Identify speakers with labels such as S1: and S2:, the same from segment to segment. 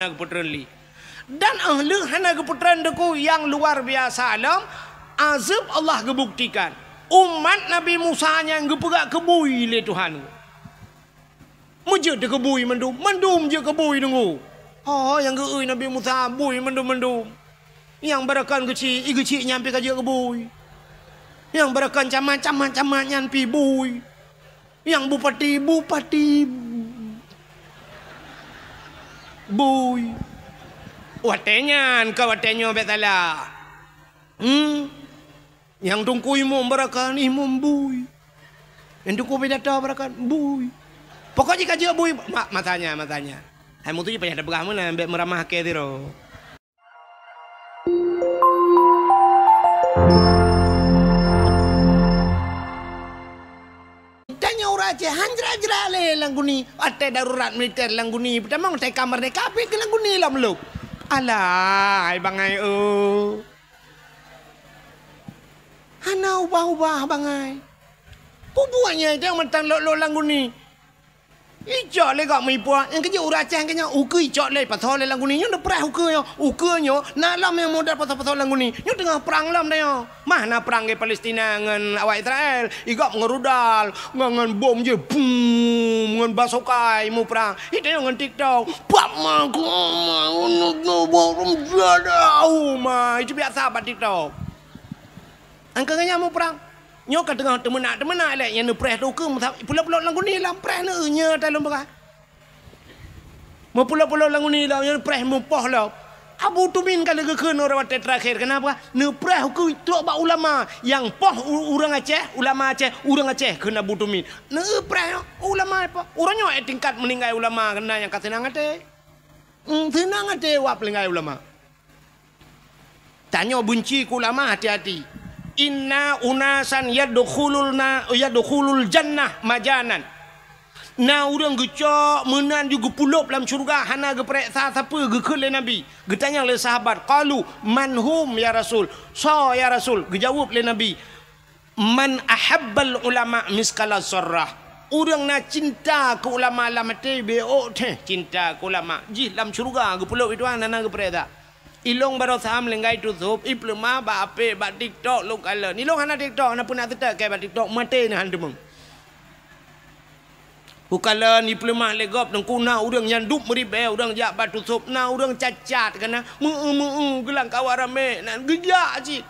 S1: hanak putera li dan ahli hanak putera ndeku yang luar biasa alam azab Allah gebuktikan umat Nabi Musa yang gepegak kebui le Tuhan Muja de kebui mendum mendum je kebui dengu oh ha, yang ge Nabi Musa bui mendum mendum yang berakan kecil igecik nyampe ke je kebui yang berakan camat-camat-camat nyampi bui yang bupati bupati Boy. Watenyan ka watenyo betala. Hmm? Yang tungkui mo berakan ni boy. Yang tungkui beda tau berakan boy. Pokoknya kaji boy Mak matanya matanya. Hai mutu ni pasti ada berah mana ambek meramah ke tiro. je hanjra jra le langguni atte darurat militer langguni pertama tai kamar ne kapi ke langguni lam lu ala ai bangai o oh. ana ubah-ubah bangai pubuannya itu yang mentang lo-lo langguni Ijak le kak mipu lah. Yang kerja urat cahang kenyang. Uka ijak le. Pasal le langguni. Yang dah perah uka yo. Uka yo. Nak lam yang modal pasal-pasal langguni. Yang tengah perang lam dah Mana perang ke Palestina dengan awak Israel. Ikat mengerudal. Dengan bom je. Boom. Dengan basokai mu perang. Itu yang dengan TikTok. Pak maku. Nuk nuk borum jadah. Oh itu biasa pak TikTok. Angka kenyang mu perang. Nyo kata dengan temenak temenak lah yang nupres tu ke pulau pula langgu ni lah pres ni nya dalam bagai. Mau pulau-pulau langgu ni lah yang pres mupah lah. Abu tu kalau ke kena orang wate terakhir kenapa? Nupres ke itu abah ulama yang poh orang aje, ulama aje, orang aje kena butu min. Nupres ulama apa? Orangnya eh tingkat meninggal ulama kena yang kata nang ate. Hmm, tenang wap meninggal ulama. Tanya bunci ulama hati-hati inna unasan yadkhululna yadkhulul jannah majanan na urang geco menan juga pulup dalam syurga hana geprek sa siapa gekel le nabi getanya le sahabat qalu man hum ya rasul so ya rasul gejawab le nabi man ahabbal ulama miskala sarrah urang na cinta ke ulama lamate be o teh cinta ke ulama Ji dalam syurga gepulup itu ana geprek tak ilong baro saham lengai tu sup iplema ba ape ba tiktok lu kala ni long hana tiktok hana puna tetak ke ba tiktok mate ni han demung Bukala ni pelema legop dan kuna urang yang dup meri be urang jak batu sup na urang cacat kena mu mu gelang kawarame nan gejak cik.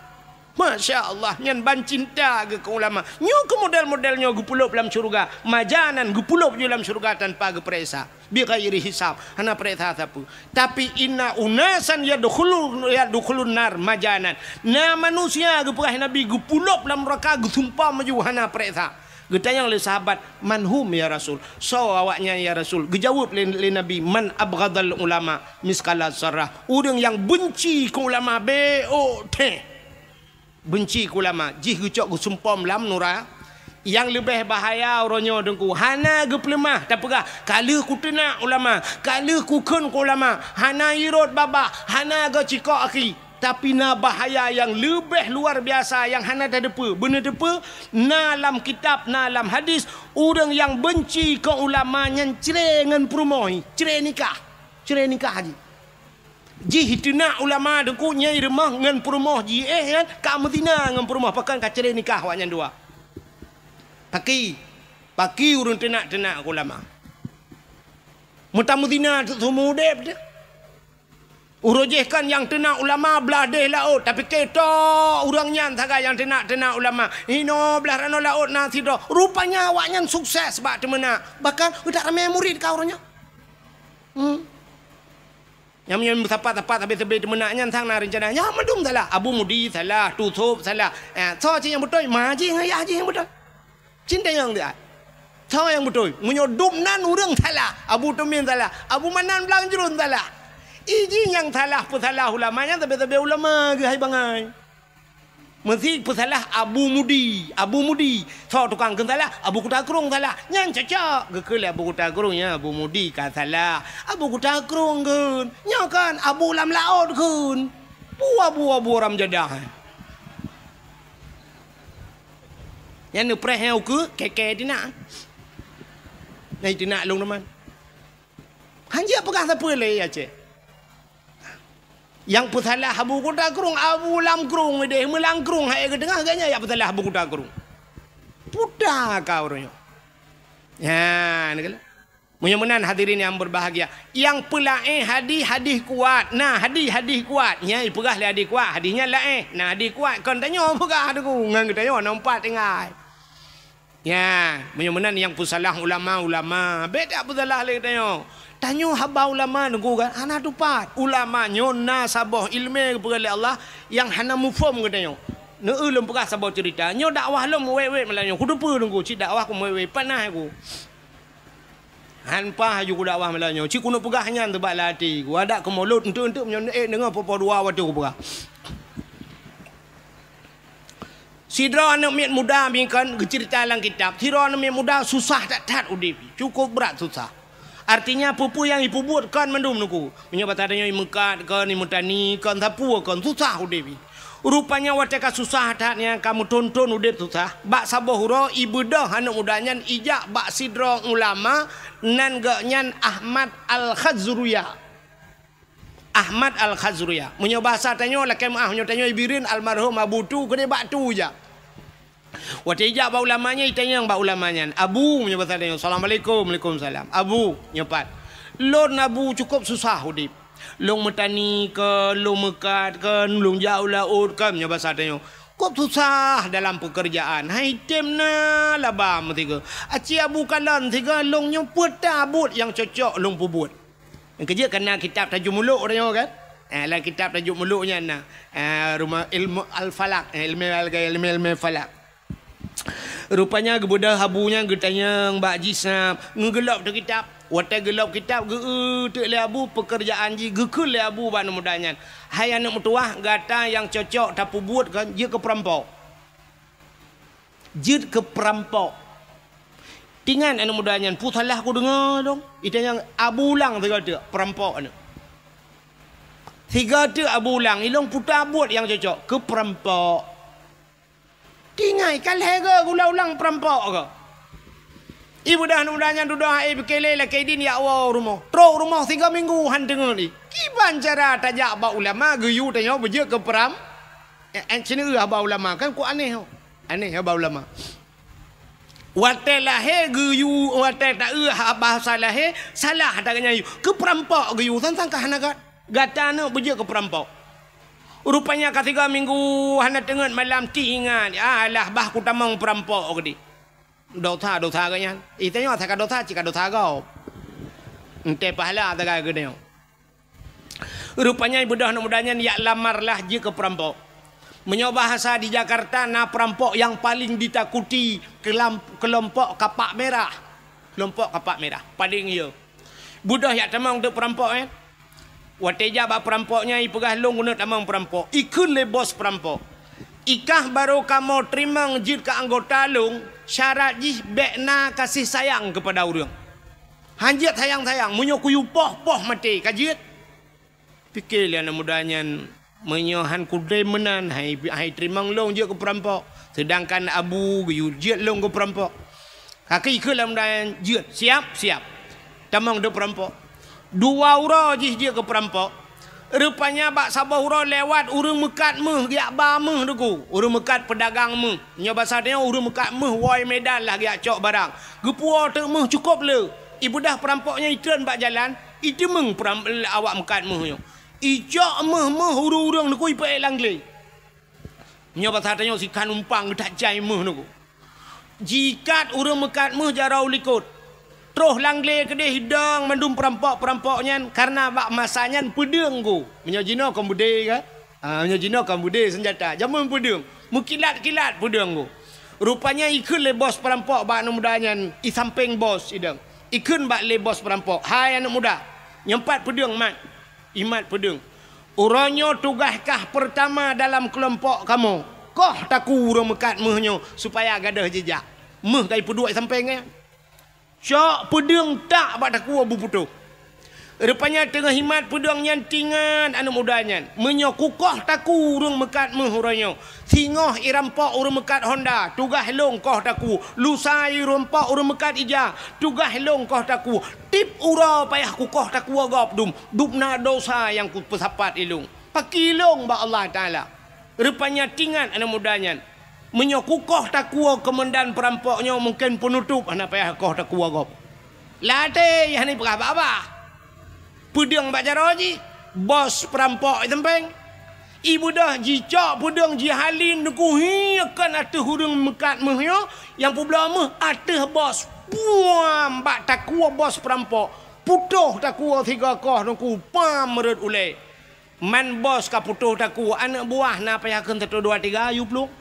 S1: Masya Allah Nyan ban cinta ke ke ulama Nyu ke model-model nyu Gu dalam syurga Majanan Gu puluh dalam syurga Tanpa ke peresa iri hisap, hisab Hana peresa sapu Tapi inna unasan Ya dukulu Ya dukulu nar Majanan Na manusia Gu puluh nabi Gu dalam raka Gu sumpah maju Hana peresa Gertanya oleh sahabat man Manhum ya Rasul So awaknya ya Rasul Gejawab oleh Nabi Man abgadal ulama Miskala sarah Udeng yang benci ke ulama B.O.T. Oh, benci ulama jih gucok gusumpom lam nura yang lebih bahaya orangnya dengku hana ge pelemah tapi ga kala ku tena ulama kala ku ken ku ulama hana irot baba hana ge cikok aki tapi na bahaya yang lebih luar biasa yang hana tak depa benda depa na dalam kitab na dalam hadis orang yang benci ke ulama nyen cereng ngan perumoi cereng nikah cereng nikah haji Ji hitna ulama dengku nyai remah ngan perumah ji eh kan ka Madina ngan perumah pakan kacere nikah wanya dua. Ah. Paki paki urun tenak tenak ulama. Mutam Madina tu sumudep de. Urojeh yang tenak ulama belah deh laut tapi keto urang nyan saga yang tenak tenak ulama. Ino belah rano laut na sidro. Rupanya awak nyan sukses ba temena. Bahkan udak ramai murid ka urangnya. Hmm. Yang yang sapa sapa tapi sebelum temenanya sang nak rencana. Yang mendung salah, abu mudi salah, tutup salah. Eh, so cinta yang betul, maji yang ya, yang betul. Cinta yang dia. So yang betul, munyo dum nan urang salah, abu temen salah, abu manan belang jurun salah. Iji yang salah pun salah ulama nya tapi tapi ulama gay bangai. Mesti pesalah Abu Mudi. Abu Mudi. So tukang ke salah. Abu Kuta Kurung salah. Nyan cacak. Gekel lah Abu Kuta Kurung ya. Abu Mudi kan salah. Abu Kuta Kurung kan. Nyan kan Abu Lam Laut kan. Buah-buah-buah ram jadah. Yang ni perhiasan ke? Keke di nak. Nah itu nak long teman. Hanya pegang siapa lagi ya cik? yang pesalah Abu kuda kerung abu lam kerung ide melang kerung hai ke tengah ganya yang pesalah habu kuda kerung puta ka urunyo ya nikel Menyemenan hadirin yang berbahagia. Yang pelai hadih hadih kuat. Nah hadih hadih kuat. Nyai pegah le lah hadih kuat. Hadihnya lah, eh, Nah hadih kuat. Kau tanya apa kah hadih ku? Ngan kita tanya nampak tengah. Ya. Menyemenan yang pusalah ulama-ulama. Bet tak pusalah le tanya. Tanya haba ulama nego kan, ana pat Ulama nyo na sabah ilmu kepada Allah yang hana mufam katanya. Ne ulum pegah sabah cerita. Nyo dakwah we we melanyo. Kudupu nunggu cik dakwah ku we panah aku. Hanpa haju ku dakwah melanyo. Cik kuno pegahnya nyan tebak lati. Lah ku ada ku mulut entu entu nyo eh dengar apa dua waktu ku pegah. Sidra anak mit muda bingkan cerita dalam kitab. Sidra anak muda susah tak tat udip. Cukup berat susah. Artinya pupu yang ibu buat kan mendum nuku. Punya bata adanya ibu kan, kan ibu tani, kan tapu, kan susah udebi. Rupanya wajah wateka susah hatanya kamu tonton udeb susah. Bak sabohuro ibu dah anak mudanya ijak bak sidro ulama nan nyan Ahmad Al Khazruya. Ahmad Al Khazruya. Punya bahasa tanya, lakem ah punya tanya ibirin almarhum abu tu kene bak tu ya. Watijak ba ulamanya itanya ba ulamanya. Abu punya pasal dia. Assalamualaikum. Waalaikumsalam. Abu nyepat. Ya, Lor Abu cukup susah hudip. Long metani ke, long mekat ke, long jauh laut ke, punya bahasa tanya. Kok susah dalam pekerjaan? Hai tem na labam tiga. Aci abu kalan tiga, long nyumput tabut yang cocok long pubut. Yang kerja kena kitab tajuk muluk orang kan? Eh, lah kitab tajuk muluknya na. Eh, rumah ilmu al-falak. Eh, ilmu al-falak. Rupanya gebudah habunya getanya Mbak Jisam ngegelap tu kitab. Wata gelap kitab ge tu le abu pekerjaan ji ge ke le abu ban mudanya. Hai anak mutua gata yang cocok tapi buat kan je ke perampo. Jid ke perampo. Tingan anak mudanya putalah ku dengar dong. Itu yang abu lang tu kata perampo anak. Tiga tu abu lang ilong putah buat yang cocok ke perampok. Kingai kan hera gula ulang perampak ke? Ibu dah nulanya duduk air berkelih lah kaidin ya Allah rumah. Teruk rumah tiga minggu han dengar ni. Kiban cara tajak abang ulama geyu tanya berjek ke peram. Yang eh, eh, sini ke abang ulama kan ku aneh. Ho. Aneh abang ulama. watelah lah he geyu wate tak e abah salah he salah tak kenyai. Ke perampak geyu san sangka hanaga gatana berjek ke perampak. Rupanya ketiga minggu hanya tengah malam tinggal. Alah bah kutamang perempok ke di. Dota dota ke nyan. Itu eh, nyawa saka dota cika dota kau. Nte pahala ada kaya gede. Rupanya ibu dah mudanya ya lamarlah je ke perempok. Menyobahasa di Jakarta na perampok yang paling ditakuti kelompok kapak merah. Kelompok kapak merah. Paling iya. Budah yang temang untuk perempuan. Eh? Wateja bapak perampoknya i pegah long guna tamang perampok. Ikun le bos perampok. Ikah baru kamu terima ngjit ke anggota long syarat ji bekna kasih sayang kepada urang. Hanjit sayang-sayang munyo kuyu poh-poh mati kajit. Pikir le anak mudanya munyo han kudai menan hai hai terima long je ke perampok. Sedangkan abu guyu jiat long ke perampok. Kaki ikulah mudanya jiat siap-siap. Tamang do perampok. Dua ura je dia ke perempok. Rupanya bak sabah ura lewat urung mekat meh giak ba meh duku. Urung mekat pedagang meh. Nya basarnya urung mekat meh woi medan lah giak cok barang. Gepua tu meh cukup le. Ibu dah perempoknya itren bak jalan. Itu meng peram awak mekat meh yo. Ijak meh meh urung-urung ipa ipai langgle. Nya basarnya si kan umpang tak jai meh duku. Jikat urung mekat meh jarau likut. Terus langgir ke dia hidang mendung perempok perempoknya, Karena bak masanya pedung ku. Minyak jina kan budi ke? Ha, minyak jina kan budi senjata. Jamun pedung. Mukilat-kilat pedung ku. Rupanya ikut le bos perempok bak anak muda nyan. I samping bos hidang. Ikut bak le bos perempok, Hai anak muda. Nyempat pedung mat. Imat pedung. Uranya tugaskah pertama dalam kelompok kamu. Kau takut orang mekat mehnya supaya gadah jejak. muh kaya peduak sampingnya. Eh. Cak pedeng tak bak taku abu putu. Rupanya tengah himat pedang yang tingan anak mudanya. Menyokukoh taku urung mekat menghuranya. Singoh irampak urung mekat Honda. Tugah longkoh taku. Lusai irampak urung mekat Ija. Tugah longkoh taku. Tip ura payah kukoh taku agap dum. Dupna dosa yang ku pesapat ilung. Pakilong ba Allah Ta'ala. Rupanya tingan anak mudanya menyokukoh takwa kemendan perampoknya mungkin penutup anak payah kau takwa kau. Lati yang ni berapa apa? Pudung baca roji, bos perampok itu peng. Ibu dah jicak pudung jihalin nukuhi akan atuh hurung mekat mehnya yang meh atuh bos buam bak takwa bos perampok. Putuh takwa tiga kah nungku pam merut ulai. Man bos ka putuh takwa anak buah na payah kentu dua tiga ayu peluk.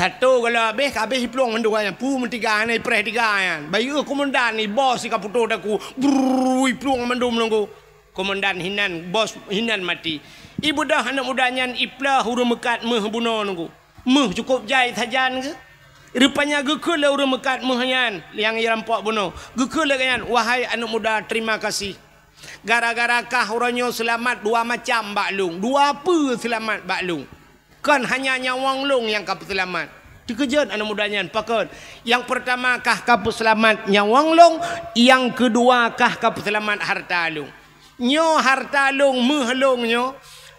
S1: Satu kalau habis, habis peluang mendua yang pu mentiga ni pres tiga yang. Bayu komandan ni bos si kaputo ku, berui peluang mendua menunggu. Komandan hinan bos hinan mati. Ibu dah anak mudanya iplah huru mekat meh buno nunggu. Meh cukup jai tajan ke? Rupanya gekul le huru mekat meh yan yang irampok buno. Gekul le kanyan wahai anak muda terima kasih. Gara-gara kah huranyo selamat dua macam baklung. Dua apa selamat baklung? Kan hanya nyawang long yang kapu selamat. Dikejut anak mudanya. Pakon. Yang pertama kah kapu selamat nyawang long. Yang kedua kah kapu selamat harta long. Nyo harta long meh long nyo.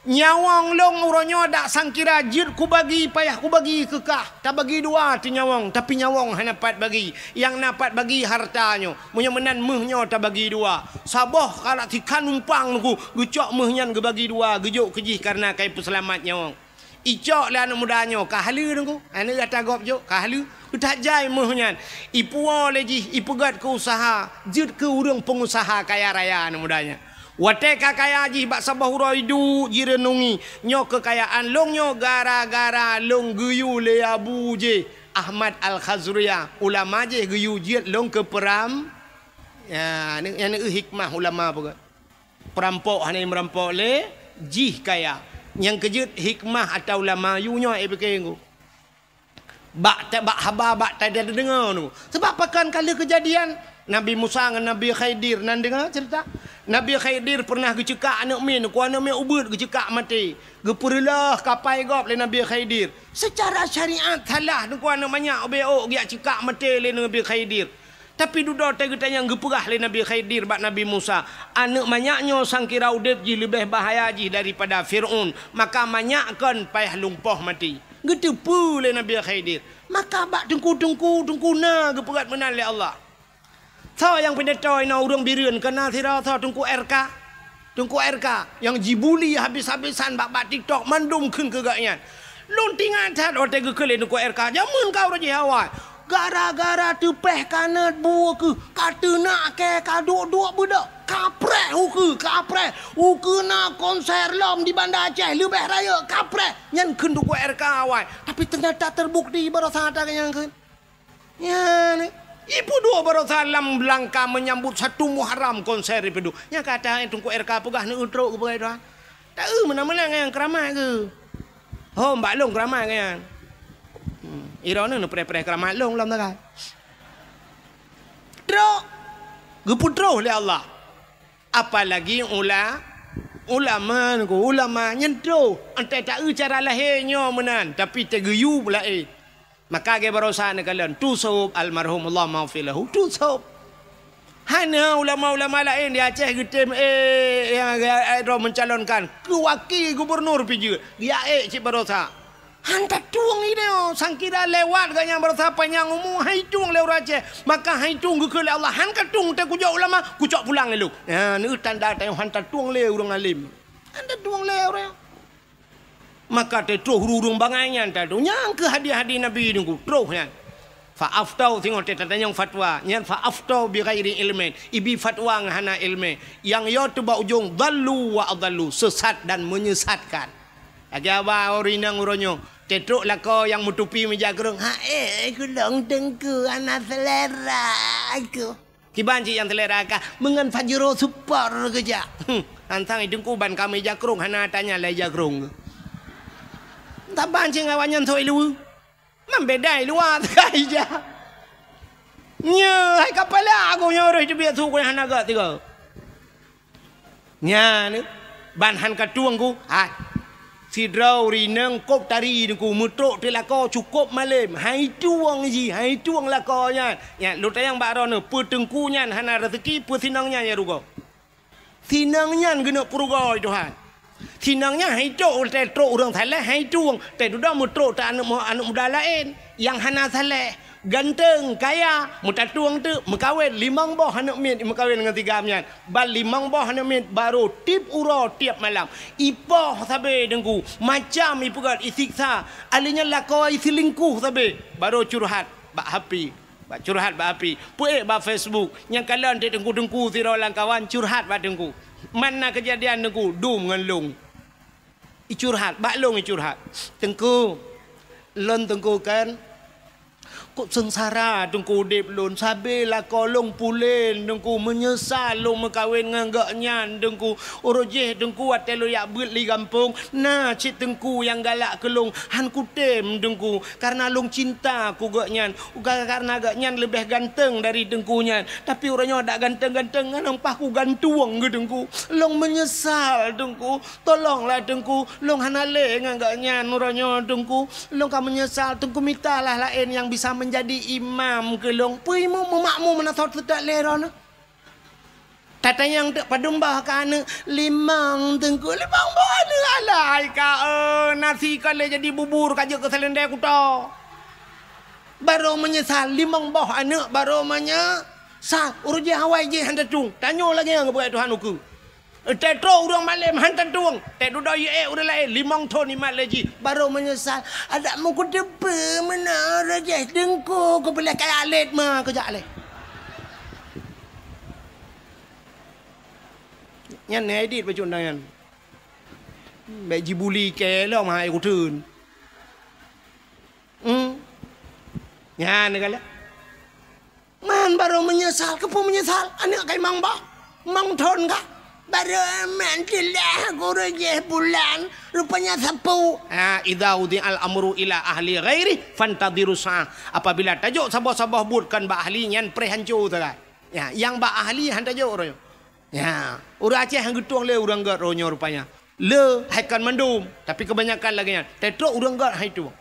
S1: Nyawang long uronyo tak sangkira jid ku bagi payah ku bagi ke kah. Tak bagi dua tu nyawang. Tapi nyawang hanya dapat bagi. Yang dapat bagi hartanya. Munya menan meh nyo tak bagi dua. Saboh kalau tikan umpang ku. Gucok meh nyan ke bagi dua. Gejok kejih karena kaya peselamat nyawang. Icok le lah anak muda nyok Kahlu nunggu. Anak eh, kata gop jo Kahlu. Kutak jai muhnya. Ipua leji. Ipugat ke usaha. Jut ke urung pengusaha kaya raya anak mudanya. Wateka kaya aji. Bak sabah hura idu. Jira nungi. Nyo kekayaan. Long nyok gara-gara. Long guyu le abu je. Ahmad Al-Khazriya. Ulama je guyu jit. Long ke peram. Ya. Ini hikmah ulama apa Perampok. Hanya merampok le. Jih kaya. Kaya yang kejut hikmah atau ulama yunya eh, ABK ngu. Bak tak bak haba, bak tak ada dengar tu. Sebab pakan kali kejadian Nabi Musa dengan Nabi Khaidir nan dengar cerita. Nabi Khaidir pernah gecekak anak min ku anak min ubut gecekak mati. Gepurlah kapai gop le Nabi Khaidir. Secara syariat salah ku anak banyak obek o mati le Nabi Khaidir. Tapi duda tegu tanya gepurah le Nabi Khidir bak Nabi Musa. Anak manyaknya sangkira udep ji lebih bahaya ji daripada Fir'un. Maka banyakkan payah lumpuh mati. Getupu le Nabi Khidir. Maka bak tungku-tungku, tungku na gepurat menal le Allah. Tha yang tahu, ina orang birun kena tira tha tungku RK. Tungku RK yang jibuli habis-habisan bak bak TikTok mandum kun ke gaknya. Lontingan tha otek ke le tungku RK. Jamun kau rajin awal gara-gara tu peh kana buah ke kata nak ke kaduk-duk budak kapret uke kapret uke nak konser lom di bandar Aceh lebih raya kapret yang kenduk ku kan RK awal tapi ternyata terbukti baru sangat ada yang ke ya ni Ibu dua baru salam belangka menyambut satu muharam konser ibu dua. Yang kata itu eh, ku kan RK pegah ni untuk ke bagai doa. Tak eh, mana-mana kan yang keramat ke. Oh, Mbak Long keramat kan. Hmm. Ira ni nak perih-perih kerana maklum lah mereka. Teruk. Gepu teruk oleh Allah. Apalagi ula, ulama ni ulama Yang nyentuh. Antara tak lah he menan. Tapi tergeyu pula eh. Maka ke barusan ni kalian. sob almarhum Allah maafilahu. Tusub. Hanya ulama-ulama lain di Aceh gitu eh yang Aidro eh, mencalonkan kewaki gubernur pijuk. dia eh cik barusan. Hantar tuang ini oh, sang kira lewat gaya bersapa yang umum haitung lewat aje. Maka haitung gue kira Allah hantar tuang tak kujak ulama kujak pulang elu. Ya, ni utan data yang hanta tuang le urung alim. hantar tuang le orang. Maka te tro hurung bangainya hanta tu. Yang ke hadiah-hadiah nabi ini gue tro nya. Fa aftau tengok te tanya yang fatwa. Yang fa aftau bi kairi ilmu. Ibi fatwa ngana ilmu. Yang yo tu ba ujung dalu wa adalu sesat dan menyesatkan. Agak apa orang yang uronyo? Cetuk lah kau yang mutupi meja kerung. Ha, eh, aku dong tengku anak selera aku. Kiban cik yang selera kak. Mengen fajiro super kerja. Hmm, antang itu ku ban kami meja kerung. Hana tanya lah meja kerung. Tak banci ngawanya soi lu. Membeda luar sekali je. Nya, hai kapal lah aku yang orang itu biar suku yang hana kak tiga. Nya, ni. Ban katuang ku. Hai, sidrau rineng kop tari ni ku metok te lako cukup malam hai tuang ji hai tuang lako nya nya lutayang baro ne putengku nya hana rezeki putinang nya ya rugo tinang nya gena kurugo tuhan tinang nya hai tu ulte tro urang sale hai tuang te duda metok ta anak mo anak muda lain yang hana sale ganteng, kaya, tuang tu, mekawin, limang boh anak mit, mekawin dengan tiga amian. Bal limang boh anak mit, baru tip uro tiap malam. Ipoh sabi dengku, macam ipukat isiksa, alinya lakawa isilingkuh sabi. Baru curhat, bak hapi. Bak curhat, bak hapi. Puik, bak Facebook. Yang kalan dia dengku-dengku, sirau langkawan, curhat bak dengku. Mana kejadian dengku, dum ngelung. Icurhat, bak long icurhat. Tengku, lon tengku kan, kok sengsara tungku udip lun sabilah kolong pulen tungku menyesal lu mekawin dengan gak nyan tungku urujih tungku atel lu yak buat li kampung nah cik tungku yang galak kelung han kutem tungku karena lu cinta ku gak nyan Uga karena gak nyan lebih ganteng dari tungkunya tapi urunya ada ganteng-ganteng kan empah ku gantuang ke tungku lu menyesal tungku tolonglah tungku lu hanale dengan gak nyan urunya tungku lu kan menyesal tungku mitalah lain yang bisa menyesal jadi imam ke long mu memakmu mana sort sedak lera nah. Tata yang tak padumbah ke ana limang tengku limang bana alai ka uh, nasi kala jadi bubur kaje ke selendai ku to. menyesal limang bah anak baru menyesal urji hawai je hendak tung. Tanyo lagi yang buat Tuhan ku. Eh, Tetro urang malam hantan tuang. Tek duduk eh urang lain limang tahun ni mat lagi. Baru menyesal. Adak mu ku depa mana raja dengku Kau boleh kaya alit ma ke jak le. Nyen ne edit baju undang yan. Baik jibuli ke lo mah ai ku tun. Hmm. Nyen Man baru menyesal, kepo menyesal. Anak kai mang ba. ton kah? Baru mantilah guru je bulan. Rupanya sapu. Ha, Ida udi al amru ila ahli gairi. Fantadiru sa'ah. Apabila tajuk sabah-sabah buatkan bak ahli yang prehancur tu kan. Ya, yang bak ahli yang tajuk orang. Ya, orang Aceh yang getuang le orang gak ronyo rupanya. Le, haikan mandum. Tapi kebanyakan lagi yang. Tetuk orang gak haitu.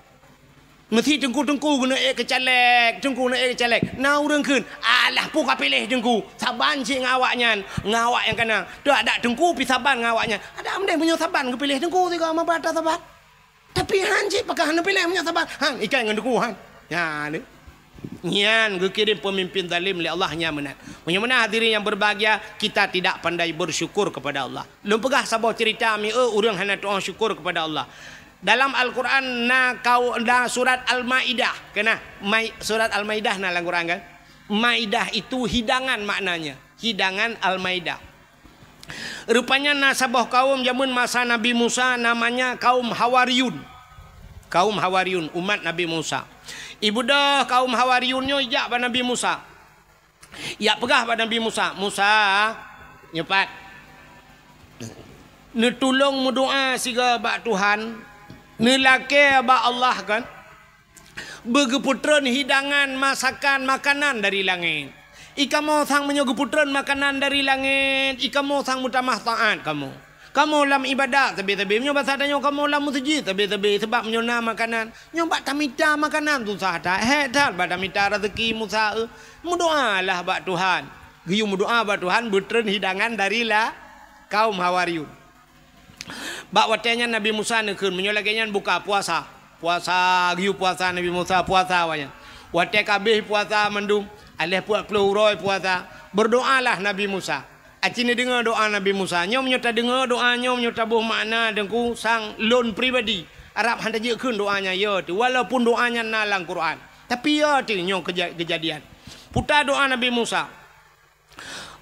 S1: มื่อที่จึงกูจึงกูกูเนื้อเอกจะแหลกจึงกูเนื้อเอกจะแหลกน่าวเรื่องขึ้นอาล่ะผู้กับพิเลจึงกูสาบานชิงาวะยันงาวะยังกันนะตัวอาดะจึงกูพิสาบานงาวะยันอาดะมันได้พยศสาบานกับพิเลจึงกูสิก็มาบัตรสาบานแต่พี่ฮันชิประกาศหันพิเลมันยศสาบานฮันอีกแก่เงินกูฮันยานึ Nian ke kirim pemimpin zalim oleh Allah yang menat. Menyemana hadirin yang berbahagia, kita tidak pandai bersyukur kepada Allah. Lumpegah sabar cerita kami, eh, orang hanya tuan syukur kepada Allah dalam Al-Quran na kau na surat Al-Maidah kena mai, surat Al-Maidah na dalam Quran kan Maidah itu hidangan maknanya hidangan Al-Maidah rupanya nasabah kaum zaman masa Nabi Musa namanya kaum Hawariun, kaum Hawariun umat Nabi Musa ibu dah kaum Hawariyunnya ijak pada Nabi Musa ya pegah pada Nabi Musa Musa nyepat Nutulung mudoa siga bak Tuhan Nelaki abah Allah kan. putren hidangan, masakan, makanan dari langit. Ika mau sang menyogu putren makanan dari langit. Ika mau sang mutamah taat kamu. Kamu dalam ibadah tapi-tapi nyo bahasa tanyo kamu dalam musji tapi-tapi sebab nyo na makanan nyo bak tamita makanan tu sah ta he tal bak tamita rezeki musa mu doa lah bak Tuhan giyu mu doa bak Tuhan butren hidangan dari lah kaum hawariun Bak watenya Nabi Musa ni kun menyolagenya buka puasa. Puasa giu puasa Nabi Musa puasa wanya. Watek abih puasa mandu alih puak keluroi puasa. Berdoalah Nabi Musa. Aci ni dengar doa Nabi Musa. Nyom nyota dengar doa nyom nyota buh mana dengku sang loan pribadi. Arab hendak je kun doanya yo, ya tu walaupun doanya nalang Quran. Tapi yo tu nyom kejadian. Putar doa Nabi Musa.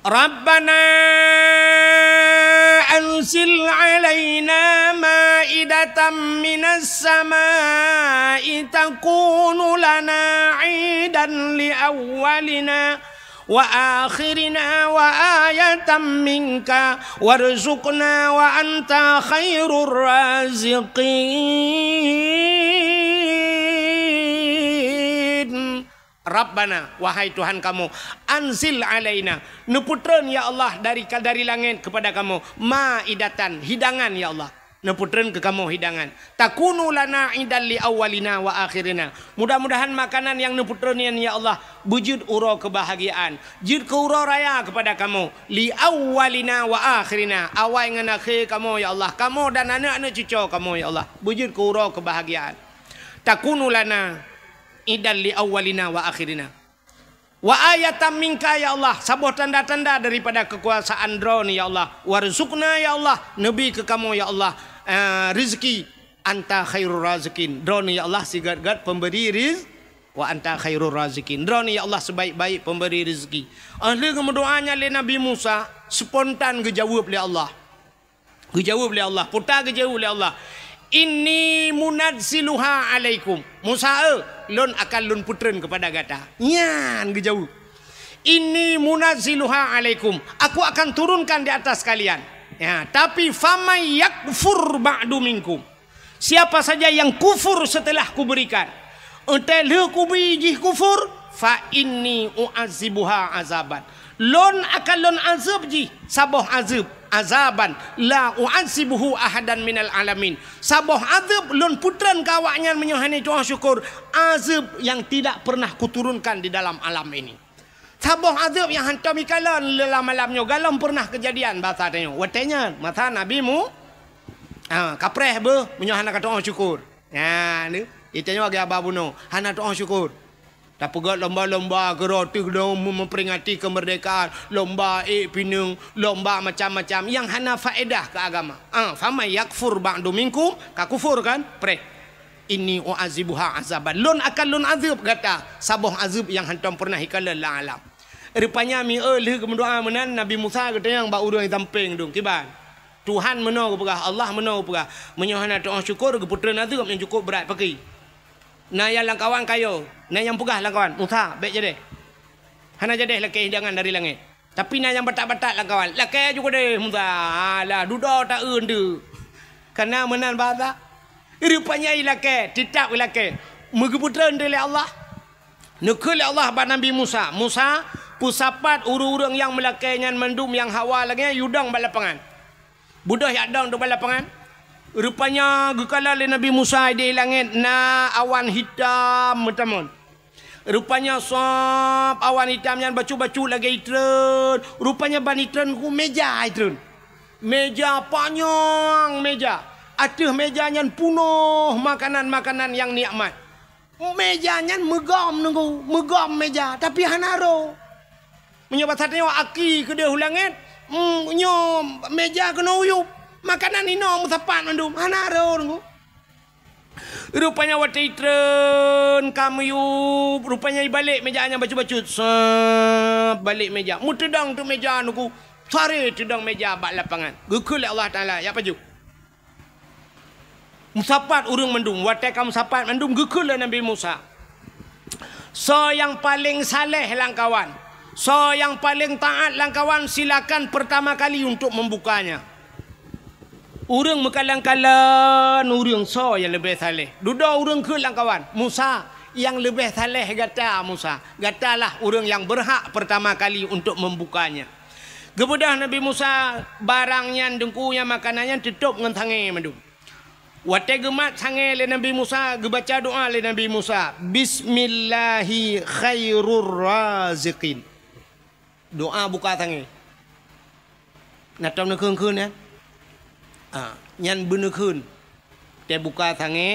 S1: Rabbana أرسل علينا مائدة من السماء تكون لنا عيدا لأولنا وآخرنا وآية منك وارزقنا وأنت خير الرازقين Rabbana wahai Tuhan kamu anzil alaina nuputren ya Allah dari dari langit kepada kamu maidatan hidangan ya Allah nuputren ke kamu hidangan takunu lana idal li awalina wa akhirina mudah-mudahan makanan yang nuputren ya Allah bujud uro kebahagiaan jid ke uro raya kepada kamu li awalina wa akhirina awai ngan akhir kamu ya Allah kamu dan anak-anak cucu kamu ya Allah bujud ke uro kebahagiaan takunu lana idan li awalina wa akhirina wa ayatam minka ya Allah sebuah tanda-tanda daripada kekuasaan drone ya Allah Warzukna ya Allah nabi ke kamu ya Allah uh, eh, rezeki anta khairur razikin drone ya Allah sigat-gat pemberi riz. wa anta khairur razikin drone ya Allah sebaik-baik pemberi rizki. ahli ke doanya le nabi Musa spontan kejawab jawab Allah Kejawab jawab Allah putar ke jawab Allah ini munadziluha alaikum Musa eh, lon akan lon putren kepada gata nyan ke jauh ini munadziluha alaikum aku akan turunkan di atas kalian ya tapi famay yakfur ba'du minkum siapa saja yang kufur setelah kuberikan utelu kubiji kufur fa inni uazibuha azaban lon akan lon azab ji saboh azab azaban la uansibuhu ahadan minal alamin sabah azab lun putran kawaknya menyohani tuan syukur azab yang tidak pernah kuturunkan di dalam alam ini sabah azab yang hantar mikalan dalam alamnya galam pernah kejadian bahasa tanya wartanya mata nabimu ah, ha, kapreh be menyuhani kata tuan syukur ya ni itanya bagi abah bunuh hana tuan syukur tak pegat lomba-lomba gerotu memperingati kemerdekaan. Lomba ikpinung, lomba macam-macam. Yang hana faedah ke agama. Ah, Fama yakfur ba'du minkum, kakufur kan? Pre, Ini u'azibuha azaban. Lun akan lun azib, kata. Sabuh azib yang hantam pernah ikala la alam. Rupanya mi eh kemudua ah, menan Nabi Musa kata yang bak yang tamping dung kiban. Tuhan menang, ke Allah menang, ke pegah. Menyohana tu syukur ke putra nazam yang cukup berat pakai na yang langkawan kayo na yang pugah langkawan Musa, baik jadi hana jadi lekai lah hidangan dari langit tapi na yang batak-batak langkawan lekai lah juga deh Musa. alah duduk tak undu karena menan bahasa rupanya lelaki tidak putra mengeputra le Allah nukul le Allah pada Nabi Musa Musa pusapat urung-urung yang melakainya mendum yang hawa lagi yudang balapangan budah yang ada di balapangan Rupanya gekala le Nabi Musa di langit na awan hitam teman. Rupanya sop awan hitam yang bacu-bacu lagi itren. Rupanya ban itren ku meja itren. Meja panjang meja. Atuh meja yang punuh makanan-makanan yang nikmat. Oh, meja yang megam nunggu. Megam meja. Tapi hanaro. Menyebabkan hatinya aki ke dia hulangit. Eh? Hmm, meja kena uyup makanan ini, no musapan undu mana ro nunggu rupanya wat itren kamu yu rupanya balik meja nya baca-baca balik meja mutedang tu meja nunggu Tarik tudang meja bak lapangan. Gukul lah Allah Ta'ala. Ya apa Musafat urung mendung. Wartai kamu sapat mendung. Gukul lah Nabi Musa. So yang paling saleh langkawan. So yang paling taat langkawan. Silakan pertama kali untuk membukanya. Orang mekalang-kalang orang so yang lebih saleh. Duda orang ke kawan. Musa yang lebih saleh gata Musa. Gatalah orang yang berhak pertama kali untuk membukanya. Kemudian Nabi Musa barangnya, dengkunya, makanannya tutup dengan sangai madu. Wate gemat sangai le Nabi Musa, gebaca doa le Nabi Musa. Bismillahirrahmanirrahim. Doa buka sangai. Nak tahu nak kengkeng ya? ยันบุญขึ้นแต่บุกาทางนี้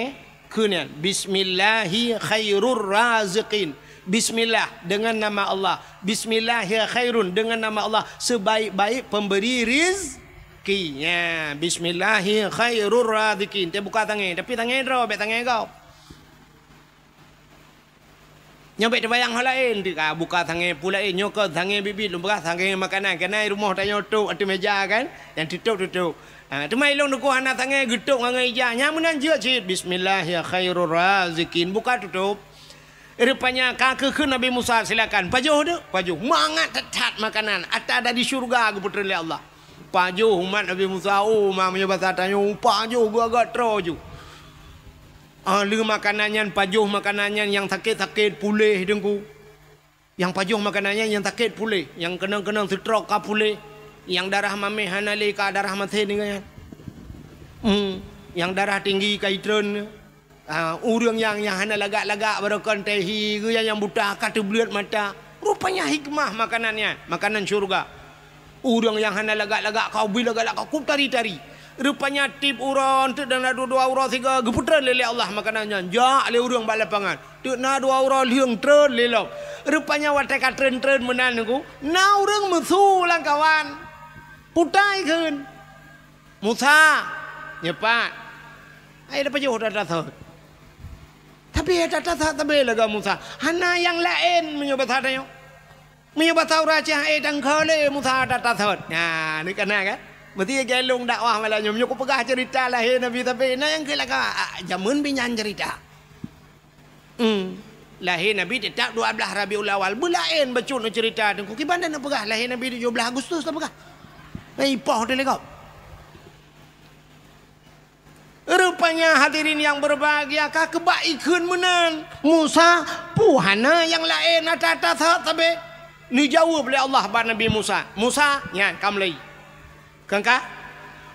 S1: คือเนี่ยบิสมิลลาฮิคัยรุรราซกินบิสมิลลาดังนามอัลลอฮ์บิสมิลลาฮิคัยรุนดังนามอัลลอฮ์สบายบายพมบริริสกีเนี่ยบิสมิลลาฮิคัยรุรราซกินแต่บุกาทางนี้แต่พี่ทางนี้เราไปทางนี้ก็ Nyo bet bayang hala en di ka buka thange pula en nyo ko thange bibi lumba thange makanan kenai rumah tanyo tu atu meja kan yang tutup tutup Cuma ha, ilong nuku anak tangan gedok ngang ija. Nyamunan je cik. Bismillah ya khairul razikin. Buka tutup. Rupanya kakak ke Nabi Musa silakan. Pajuh tu. Pajuh. Mangat tetat makanan. Atta ada di syurga aku putera oleh Allah. Pajuh umat Nabi Musa. Oh mamanya bahasa tanya. Oh, pajuh gua agak teruju. Alu ah, makanannya, pajuh makanannya yang sakit-sakit pulih dengku. Yang pajuh makanannya yang sakit pulih. Yang kenang kenang setrok kah pulih yang darah mame hanale ka darah mate ni kan hmm yang darah tinggi ka itron ah ha, urang yang yang hana lagak-lagak berokon tehi ke yang yang buta ka tebliat mata rupanya hikmah makanannya makanan syurga urang yang hana lagak-lagak kau bila galak kau tari-tari rupanya tip uron tu dan dua dua uron tiga geputan lele Allah makanannya ja le urang balapangan tu na dua uron liung tren lelok rupanya watak tren-tren menan ku na urang mesu lang kawan พูได้คืนมูซาเนี่ยป้าไอ้ประโยชน์อะไรเถอะถ้เบียดจัำตะเบลกับมูซาฮันนายังละเอ็นมีอยู่ประทานนายกมีอยู่ประทาราชาเอตังเคเลยมูซาจัตตะเถิดนี่ยนึกกันนะกันเมื่อที่แกลงด่าว่ามาแล้วยมยกประกาศจริตาละเฮนบีตะเบนั่งคือละก็จยเหมือนบินยันจริตาอืม lahir n a ด i t e ลล p 12 r บ b i u l ล w a l Belain bercun จุนอ t a tengku. Kibanda nak pegah lahir Nabi 17 a g ุ s t ุส tak p e ก a า Eh, ipah dia lekap. Rupanya hadirin yang berbahagia kah kebak ikun menan. Musa puhana yang lain ada-ada sahab tapi. Ni jawab oleh Allah bar Nabi Musa. Musa, ya, kamu lagi. Kengka?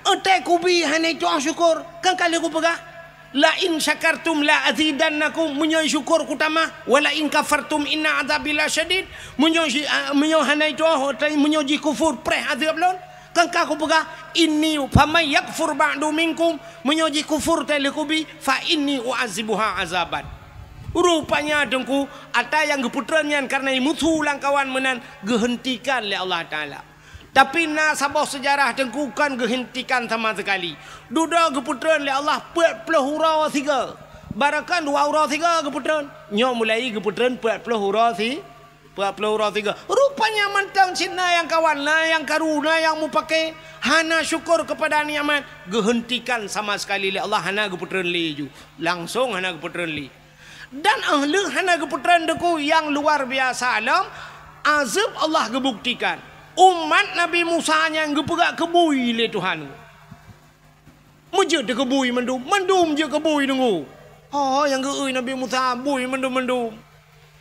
S1: Ate kubi hanya itu syukur. Kengka lagu pega? La in syakartum la azidannakum munyo syukur kutama wa la in kafartum inna adzabila syadid munyo eh, munyo hanai to hotai munyo ji kufur preh azablon tengkah aku pegah ini upama yakfur ba'du minkum menyoji kufur telekubi fa ini uazibuha azaban rupanya dengku atau yang geputrenyan karena imutu kawan menan gehentikan oleh Allah Ta'ala tapi na sabah sejarah dengku kan gehentikan sama sekali duda geputren oleh Allah puat puluh hura tiga barakan dua hura tiga geputren nyok mulai geputren puat puluh hura tiga 40 orang tiga. Rupanya mantang cina yang kawan. Nah yang karu. Nah yang mu pakai. Hana syukur kepada ni amat. Gehentikan sama sekali. Lihat Allah. Hana keputeran li ju. Langsung hana keputeran li. Dan ahli hana keputeran deku yang luar biasa alam. Azab Allah kebuktikan. Umat Nabi Musa yang kepegak kebui li Tuhan. Mujud dia kebui mendum. Mendum je kebui dengu. Oh yang kebui Nabi Musa. Bui mendum-mendum.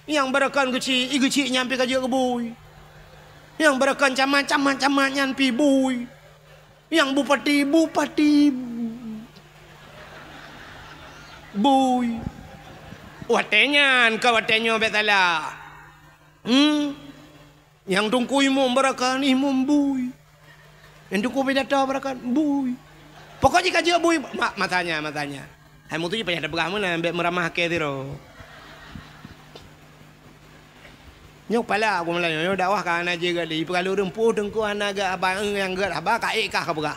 S1: Yang berakan kecil, igu cik nyampe kaje ke bui. Yang berakan camat-camat-camat nyampe bui. Yang bupati, bupati. Bui. Watenyan ke watenyo betala. Hmm. Yang tungku imum berakan, imum bui. Yang tungku pedata berakan, bui. Pokoknya kaje bui. Ma matanya, matanya. Hai mutu je penyata berkah mana ambil meramah ke tiro. Nyok pala aku melayu nyok dakwah ka ana je gali pekalu rempu tengku ana ga abang yang ga ba ka ikah ka buka.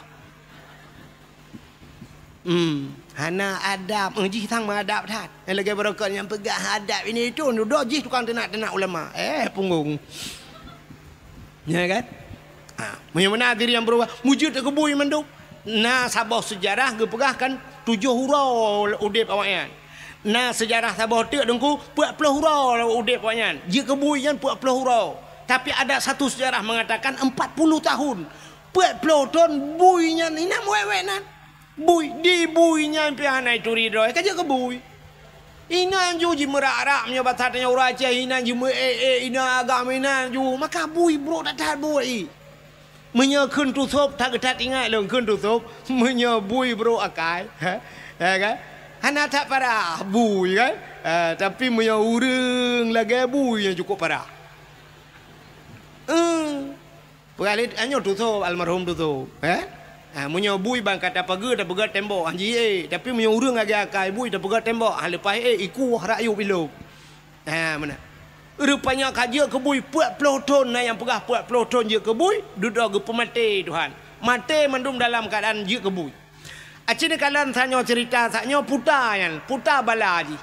S1: Hmm, ana adab uji tang adab tat. Yang lagi berokok yang pegah adab ini tu duduk jis tukang tenak-tenak ulama. Eh punggung. Ya kan? Ha, mun mana diri yang berubah, mujud tak kebui mandu. Na sabah sejarah ge pegah tujuh hura udip awak yang na sejarah Sabah tu dengku puak peluh hura lah udik puak nyan. Dia kebui nyan puak hura. Tapi ada satu sejarah mengatakan 40 tahun. Puak peluh ton bui nyan ina nan. Bui, di bui nyan pihanai turi doi. Kaja kebui. Ina ju ji merak-rak punya batatnya orang Aceh. Ina ji me-e-e, eh, eh, ina agama ina ju. Maka bui bro datat bui. Menya kun tusup, tak ketat ingat lho. Kun tusup, menya bui bro akai. Ha? Ha, Hana tak parah bu je ya kan. Uh, tapi punya orang lagi bu yang cukup parah. Uh, hmm. Pekali hanya ah, tu tu almarhum tu tu. Eh? Ha, punya bu bang kata pagi dah pegar tembok. Anji eh. Tapi punya orang lagi akai bu dah pegar tembok. Ha, lepas eh iku harayu bilu. Ha, mana? Rupanya kajak ke bui puat puluh ton. Nah yang pegah puat puluh ton je ke bui. Duduk ke pemati Tuhan. Mati mendum dalam keadaan je ke bui. Acina kalan sanyo cerita sanyo puta yang puta bala aji.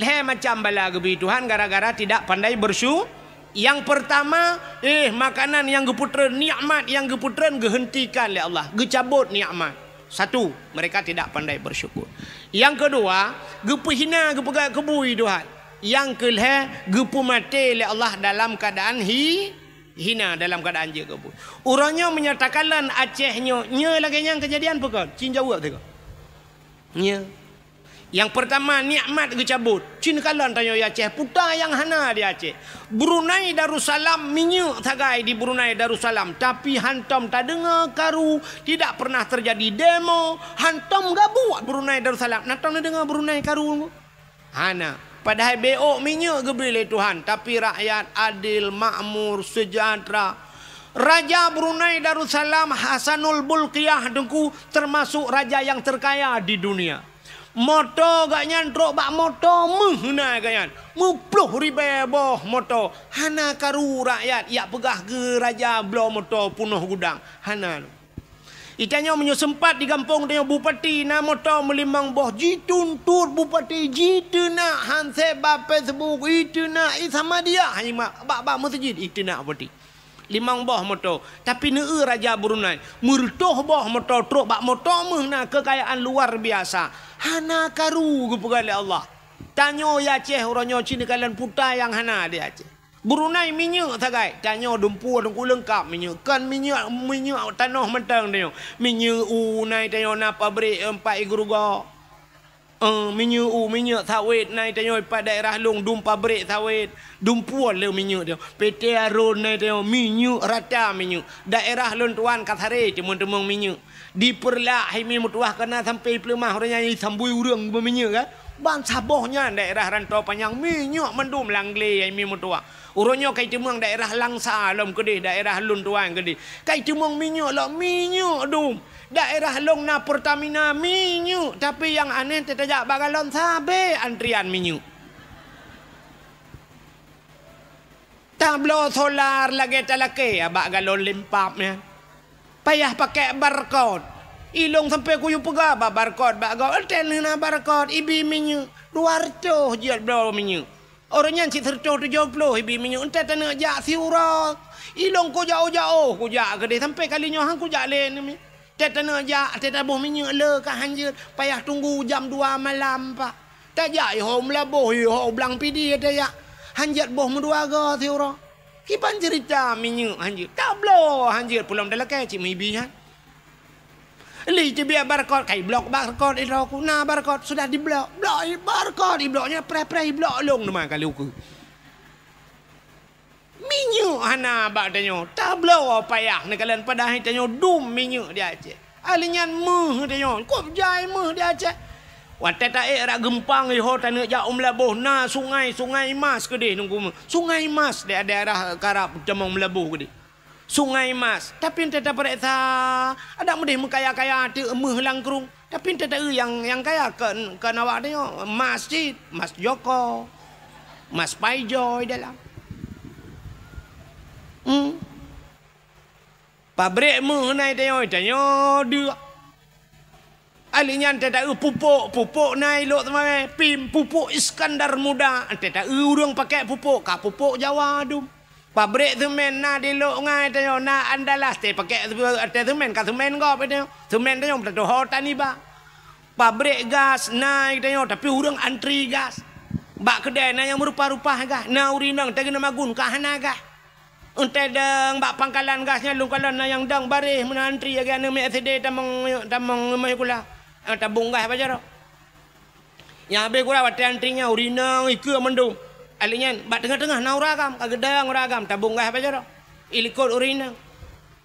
S1: Leh macam bala gebi Tuhan gara-gara tidak pandai bersyu. Yang pertama, eh makanan yang geputra niyamat yang geputra gehentikan oleh Allah, gecabut niyamat Satu, mereka tidak pandai bersyukur. Yang kedua, gepehina gepegak kebui Tuhan. Yang kedua gepu mati oleh Allah dalam keadaan hi hina dalam keadaan je kebu. Urangnya menyatakanlah acehnya nya lagi yang kejadian pekan. Cin jawab tu. Ya. Yang pertama nikmat ke cabut. Cin kalan tanya ya Aceh. Putar yang hana di Aceh. Brunei Darussalam minyak tagai di Brunei Darussalam. Tapi hantam tak dengar karu. Tidak pernah terjadi demo. Hantam tak buat Brunei Darussalam. Nak tak dengar Brunei karu. Hana. Padahal beok minyak ke beli Tuhan. Tapi rakyat adil, makmur, sejahtera. Raja Brunei Darussalam Hasanul Bulqiyah dengku termasuk raja yang terkaya di dunia. Moto gak nyantrok bak moto mehna gayan. Mupluh ribe boh moto. Hana karu rakyat yak pegah ke raja blo moto punuh gudang. Hana lu. Itanya menyo sempat di kampung dengan bupati na moto melimang boh jituntur bupati jitu nak hanse bape sebuk itu nak isama dia hanya mak bak bak mesti jitu nak bupati limang bah motor tapi ne'e raja Brunei murtoh bah motor truk bak motor meh nah kekayaan luar biasa hana karu kepada Allah tanyo ya ceh uronyo cini kalian puta yang hana dia ceh Brunei minyak tagai tanyo dumpu dan ku lengkap minyak kan minyak minyak tanah mentang dia minyak unai tanyo napa beri empat igrugo uh, minyak u minyak sawit naik tanya pada daerah long dum pabrik sawit dum puan le minyak dia PT Arun naik tanya minyak rata minyak daerah long tuan kasare temung-temung minyak diperlak hai mi mutuah kena sampai pelemah orang yang sambui urang berminyak kan eh. Ban Sabohnya daerah rantau panjang minyak mendum langgle yang mi mutua. Urunya kai cemuang daerah Langsa lom kedi daerah Lun tuan kedi. Kai cemuang minyak lo minyak dum. Daerah Long na Pertamina minyak tapi yang aneh tetajak bagalon sabe antrian minyak. Tablo solar lagi telake ya bagalon limpap ya. Payah pakai barcode. Ilong sampai ku yung pegah ba barkod ba gaw tel na barkod ibi minyu luar to jiat bro minyu orang yang cik sertoh tu jauh puluh ibi minyu entah tanya jak siura ilong ku jauh jauh ku jak gede sampai kali nyohan ku jak len ni tet tanya jak tet abuh minyu le ka payah tunggu jam dua malam pa ta jak iho mula boh iho blang pidi ta ya hanjat boh mudua ga siura Kipan cerita minyak hanjir. Tak boleh Pulang dalam kecik cik Li jebia barcode kai blok barcode i roku na barcode sudah di blok. Blok i barcode i bloknya pre pre i blok long nama kali uku. Minyu ana ba tanyo. Ta blok apa ya ne kalian pada hai tanyo dum minyu dia ce. Alinyan mu tanyo. Ku jai mu dia ce. Wate ta e eh, ra gempang i ho tanyo ja um labuh na sungai sungai mas ke de nunggu. Sungai mas ada daerah karap jamong melabuh ke de sungai Mas, Tapi tidak tetap bereksa. Ada mudah mengkaya-kaya di emuh langkrung. Tapi ada yang yang kaya ke, ke nawak dia. Masjid, Mas Joko, Mas Paijoy dalam. Hmm. Pabrik emuh naik dia. Tanya dia. Alinya ada pupuk, pupuk naik lo teman Pim, pupuk Iskandar muda. tidak ada orang pakai pupuk. Kak pupuk Jawa dulu. Pabrik semen na di luk ngai tanya na andalah te pakai tu e te semen ka semen go pe tanya. Semen tanya pada tu hota ni ba. Pabrik gas naik tanya tapi urang antri gas. Ba kedai na yang rupa-rupa ga na urinang tagi nama gun ka hana ga. Unte dang ba pangkalan gasnya lu kalon na yang dang bareh mun antri ga na me SD tamang tamang mai kula. Eh, gas bungah bajaro. Yang habis kula wat antrinya urinang ikue mendung alinyen bat tengah-tengah na uragam ka gedang uragam tabung gas pajar ilikot urina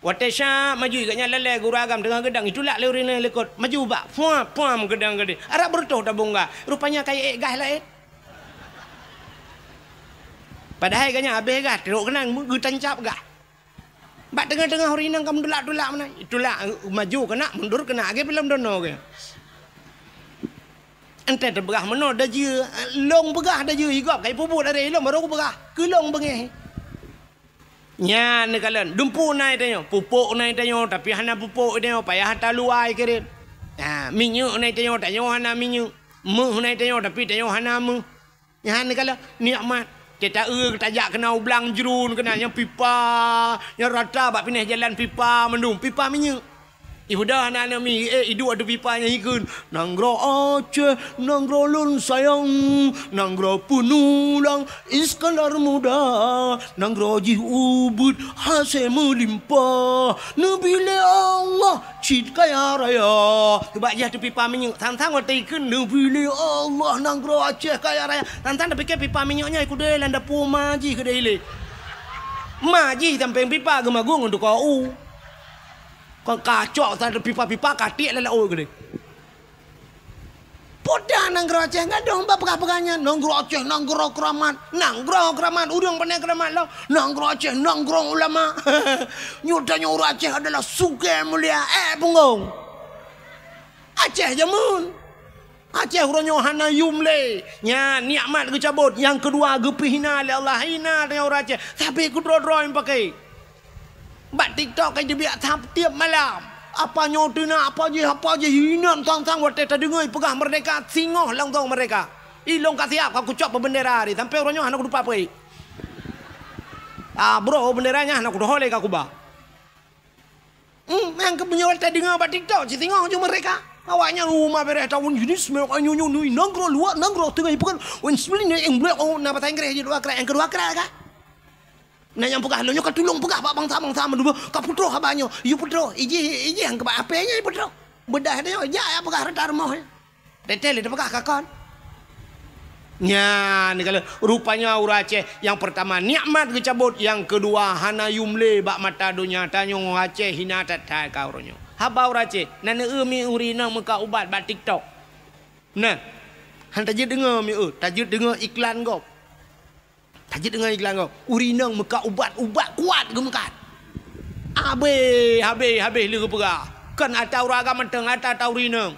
S1: watesha maju ikatnya lele uragam tengah gedang itu lak urina ilikot maju ba puam puam gedang gede arab bertoh tabung gas rupanya kayak eh, gas lain eh. padahal ikatnya habis gas teruk kenang gutancap gas bat tengah-tengah urina kamu dulak-dulak mana itulah maju kena mundur kena lagi belum dono okay. Entah terberah mana dah je. Long berah dah je. Igap kat ibu-ibu dah baru aku berah. long bengih. Nya ni kalian. Dumpu naik tanya. Pupuk naik tanya. Tapi hana pupuk tanya. Payah hata luai kira. Ha, minyak naik tanya. Tanya hana minyak. Muh naik tanya. Tapi tanya hana muh. Nya ni kalian. Nikmat. Kita er, kita ajak kena ublang jerun. Kena yang pipa. Yang rata bak pindah jalan pipa. Mendung. Pipa minyak. Eh dah anak anak mi eh idu ada pipa nya ikun nangro ace nangro lun sayang nangro punulang iskandar muda nangro ji ubud hase melimpa nabile allah cit kaya raya cuba ya tu pipa minyo tantang wa ikut nabile allah nangro ace kaya raya tantang de pike pipa minyo ikut iku de landa puma ke de Maji tampeng pipa gemagung untuk kau. Kau kacok tak ada pipa-pipa katik lelak oi gede. Poda nang groceh enggak dong mbak perkapakannya nang groceh nang gro kramat nang gro kramat urang pandai kramat lo lah. nang groceh nang gro ulama nyudanya urang aceh adalah suge mulia eh bungong aceh jamun aceh urang hana yumle nya nikmat ke cabut yang kedua ge pihina le Allah hina dengan urang aceh tapi ku dro-dro yang pakai Bạn TikTok kan dia biar tham tiếp mà làm. Apa nyodina, apa je, apa je, hinan tang-tang buat teta dengar pegah mereka, singoh langsung mereka. Ilong kasih apa, aku cuap bendera hari, sampai orangnya anak kudu apa? Ah bro, benderanya anak kudu holek aku ba. Hmm, yang kebunyi orang tadi ngapa TikTok, si singoh cuma mereka. Awaknya rumah beres tahun jenis semua kan nyonya nui nangkro luar nangkro tengah ibu kan. Wen sembilan yang boleh, oh nampak bahasa kerja jadi dua kerja yang kedua kerja. kan? Nak yang pegah lonyo lah, kau tolong pegah abang sama sama dulu. Kau putro habanyo. You putro. Iji iji yang kebak apa nya putro. Bedah dia ja ya, ya pegah retar mah. Detail dia pegah kakon. Nya ni kalau rupanya urace yang pertama nikmat kecabut yang kedua hana yumle bak mata dunia tanya urace hina tatai kau ronyo. Haba urace, Aceh nan e urina muka ubat bak TikTok. Nah. Hantar je dengar mi eh, tajud dengar iklan kau. Haji dengar hilang kau. urinang muka ubat, ubat kuat ke muka? Habis, habis, habis lirik pera. Kan atas orang agama teng, atas atas urina.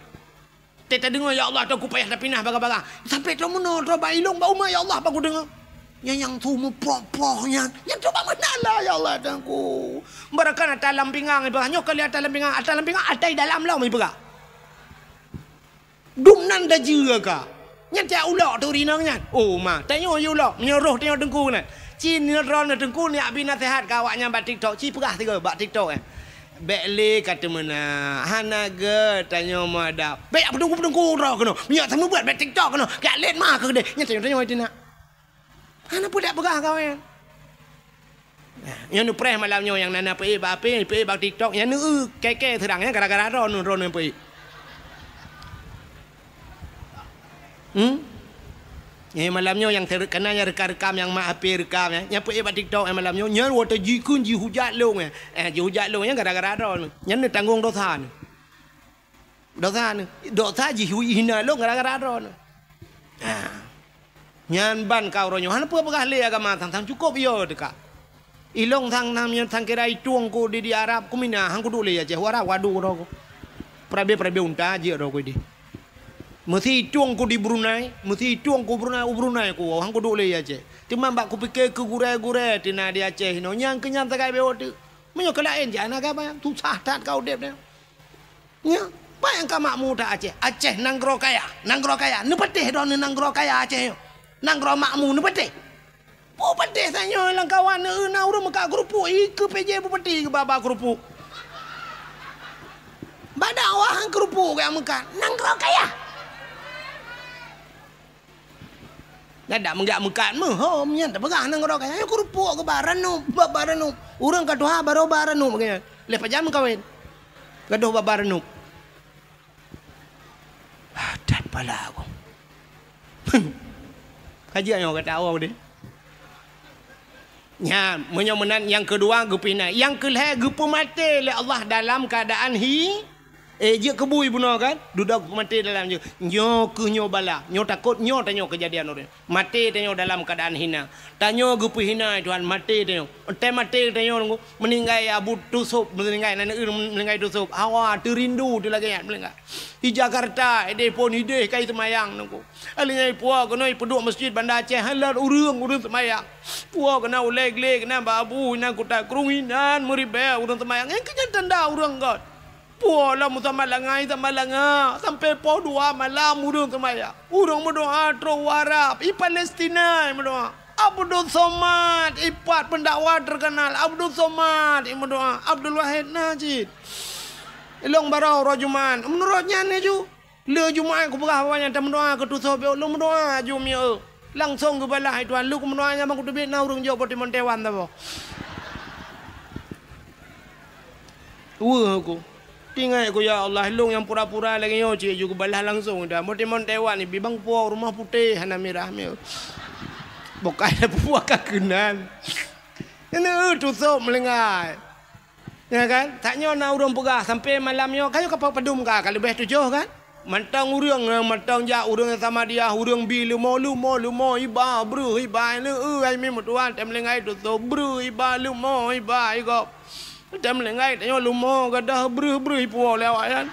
S1: Tidak dengar, ya Allah, aku payah tak pinah baga-baga. Sampai tu mana, tu abang ilung, bau ya Allah, aku dengar. Yang yang tu mempropohnya. Yang tu bangun lah, ya Allah, tengku. Barakan atas alam pinggang, ibu. Nyok kali atas alam pinggang, atas alam pinggang, atas dalam lah, ibu. Dumnan dah jirakah? Nyen cak ulak tu rinang nyen. Oh ma, tanyo yu ulak, menyuruh tanyo dengku ni. Ci neron ni dengku ni abi nasihat ke awaknya bak TikTok. Ci perah tiga bak TikTok eh. Bekli kata mana hana ge, tanya mu ada Bek apa dengku dengku Rauh kena Ya sama buat Bek tiktok kena Kak let mah ke kedai Ya tanya tanya Dia nak Hana pun tak pegah kawan Ya Yang ni malamnya Yang nana pergi Bapak pergi Bapak tiktok Yang ni Kek-kek terang Gara-gara Rauh ni Rauh Hmm? Ini eh, malamnya yang terkenal yang rekam-rekam yang mak api rekam ya. Yang pergi buat TikTok yang malamnya. Yang buat jikun jihujat long ya. Eh jihujat long yang gara-gara ada. Yang ni tanggung dosa ni. Dosa ni. Dosa jihujina long gara-gara ada. Ah. Ha. Yang ban kau ronyo. Han pun pegah leh agama tang-tang cukup ya dekat. Ilong tang namnya tang kerai cuang di di Arab. Kuminah hangku dulu ya. Jihwara wadu roko. Prabe-prabe unta aja roko dia. Mesti tuang ku di Brunei, mesti tuang ku Brunei, u oh, Brunei ku, hang ku dole ya Aceh. Cuma mbak ku fikir ke gure-gure tina di Aceh, no nyang kenyang tegai bewa tu. Menyo kala en jan aga ba, tu sahtat kau dep ne. Nya, pa yang ka makmu ta Aceh, Aceh nanggro kaya, nanggro kaya, ne peteh do ne nanggro kaya Aceh. Nanggro makmu ne peteh. Bu oh, peteh sanyo lang kawan ne na urang meka grupu ik peje bu peteh ke baba grupu. Badak wah hang grupu ke amukan, nanggro kaya. Nanggro kaya. Nada menggak mukaan mu, oh mnya tak pegah nang orang kaya. Ayuh kerupuk ke baran nu, bab baran nu. Urang kaduha baru baran nu, begini. Lepas jam kawin, kaduha bab baran nu. Ah, dan pala aku. Kaji ayuh kata awak ni. Ya, menyomenan yang kedua gupina. Yang kelah gupu mati le Allah dalam keadaan hi. Ejek eh, kebui bunuh kan. Duduk mati dalam je. Nyok nyok bala. Nyok takut nyok tanya kejadian orang. Mati tanya dalam keadaan hina. Tanya gupi hina kan, mati tanya. Tanya mati tanya orang. Meninggai abu tusuk. Meninggai nana ir meninggai tusuk. Hawa terindu tu lagi kan. Meninggai. Di Jakarta. Ede pun ide kai semayang. Alingai puak kena peduk masjid bandar Aceh. Halal urung urung semayang. Puak kena ulek-lek. Kena babu. Kena kutak kerungi. Dan meribay urung semayang. Yang kenyataan dah urung kot. Puah lah musa malang sama lang Sampai puah dua malam urung sama ya. Lah. Urung berdoa tro warap. I Palestina berdoa. Abdul Somad ipat pendakwa terkenal. Abdul Somad i berdoa. Abdul Wahid Najid, Ilong barau rojuman. Menurutnya ni ju. Le jumaat aku berah banyak dan berdoa ke tu sobe. Lu berdoa ju mio. Langsung ke balai tuan. Lu ku berdoa nyaman ku tu bit na urung jauh poti mentewan tu. Wuh aku. aku acting ai ko ya Allah long yang pura-pura lagi yo cik juga balas langsung dah motimon tewan ni bibang puak rumah putih hana merah meu bokai puak kakenan ini eh, tusuk melengai Ya kan? Taknya nak urung pegah sampai malam malamnya. Kayu kapak pedum ka Kalau lebih tujuh kan? Mantang urung. Eh, Mantang jak urung sama dia. Urung bi lumo lumo lumo. Iba bru iba. Ini uh. Eh, ini mutuan. Temling air tu. So bru iba lumo iba. Iba. Macam lengai tengok lumo gadah berih-berih puak lewat kan.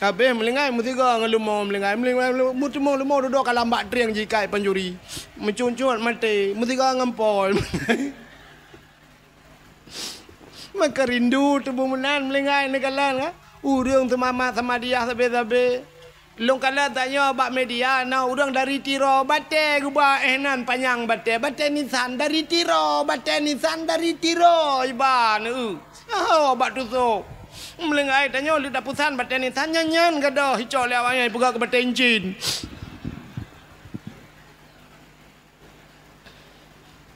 S1: Habis melingai mesti kau dengan lumau melingai. Melingai mutumau lumau duduk dalam bateri yang jikai penjuri. Mencuncut mati. Mesti kau dengan pol. Maka rindu tubuh menan melingai ni kalan. Ha? Urung sama mak sama dia sampai-sampai. Long kala tanya bak media na urang dari Tiro bate guba enan panjang bate bate nisan dari Tiro bate nisan dari Tiro iba nu oh bak tu so melengai tanya lu dapusan bate nisan nyanyan gado hicok lewangai buka ke bate injin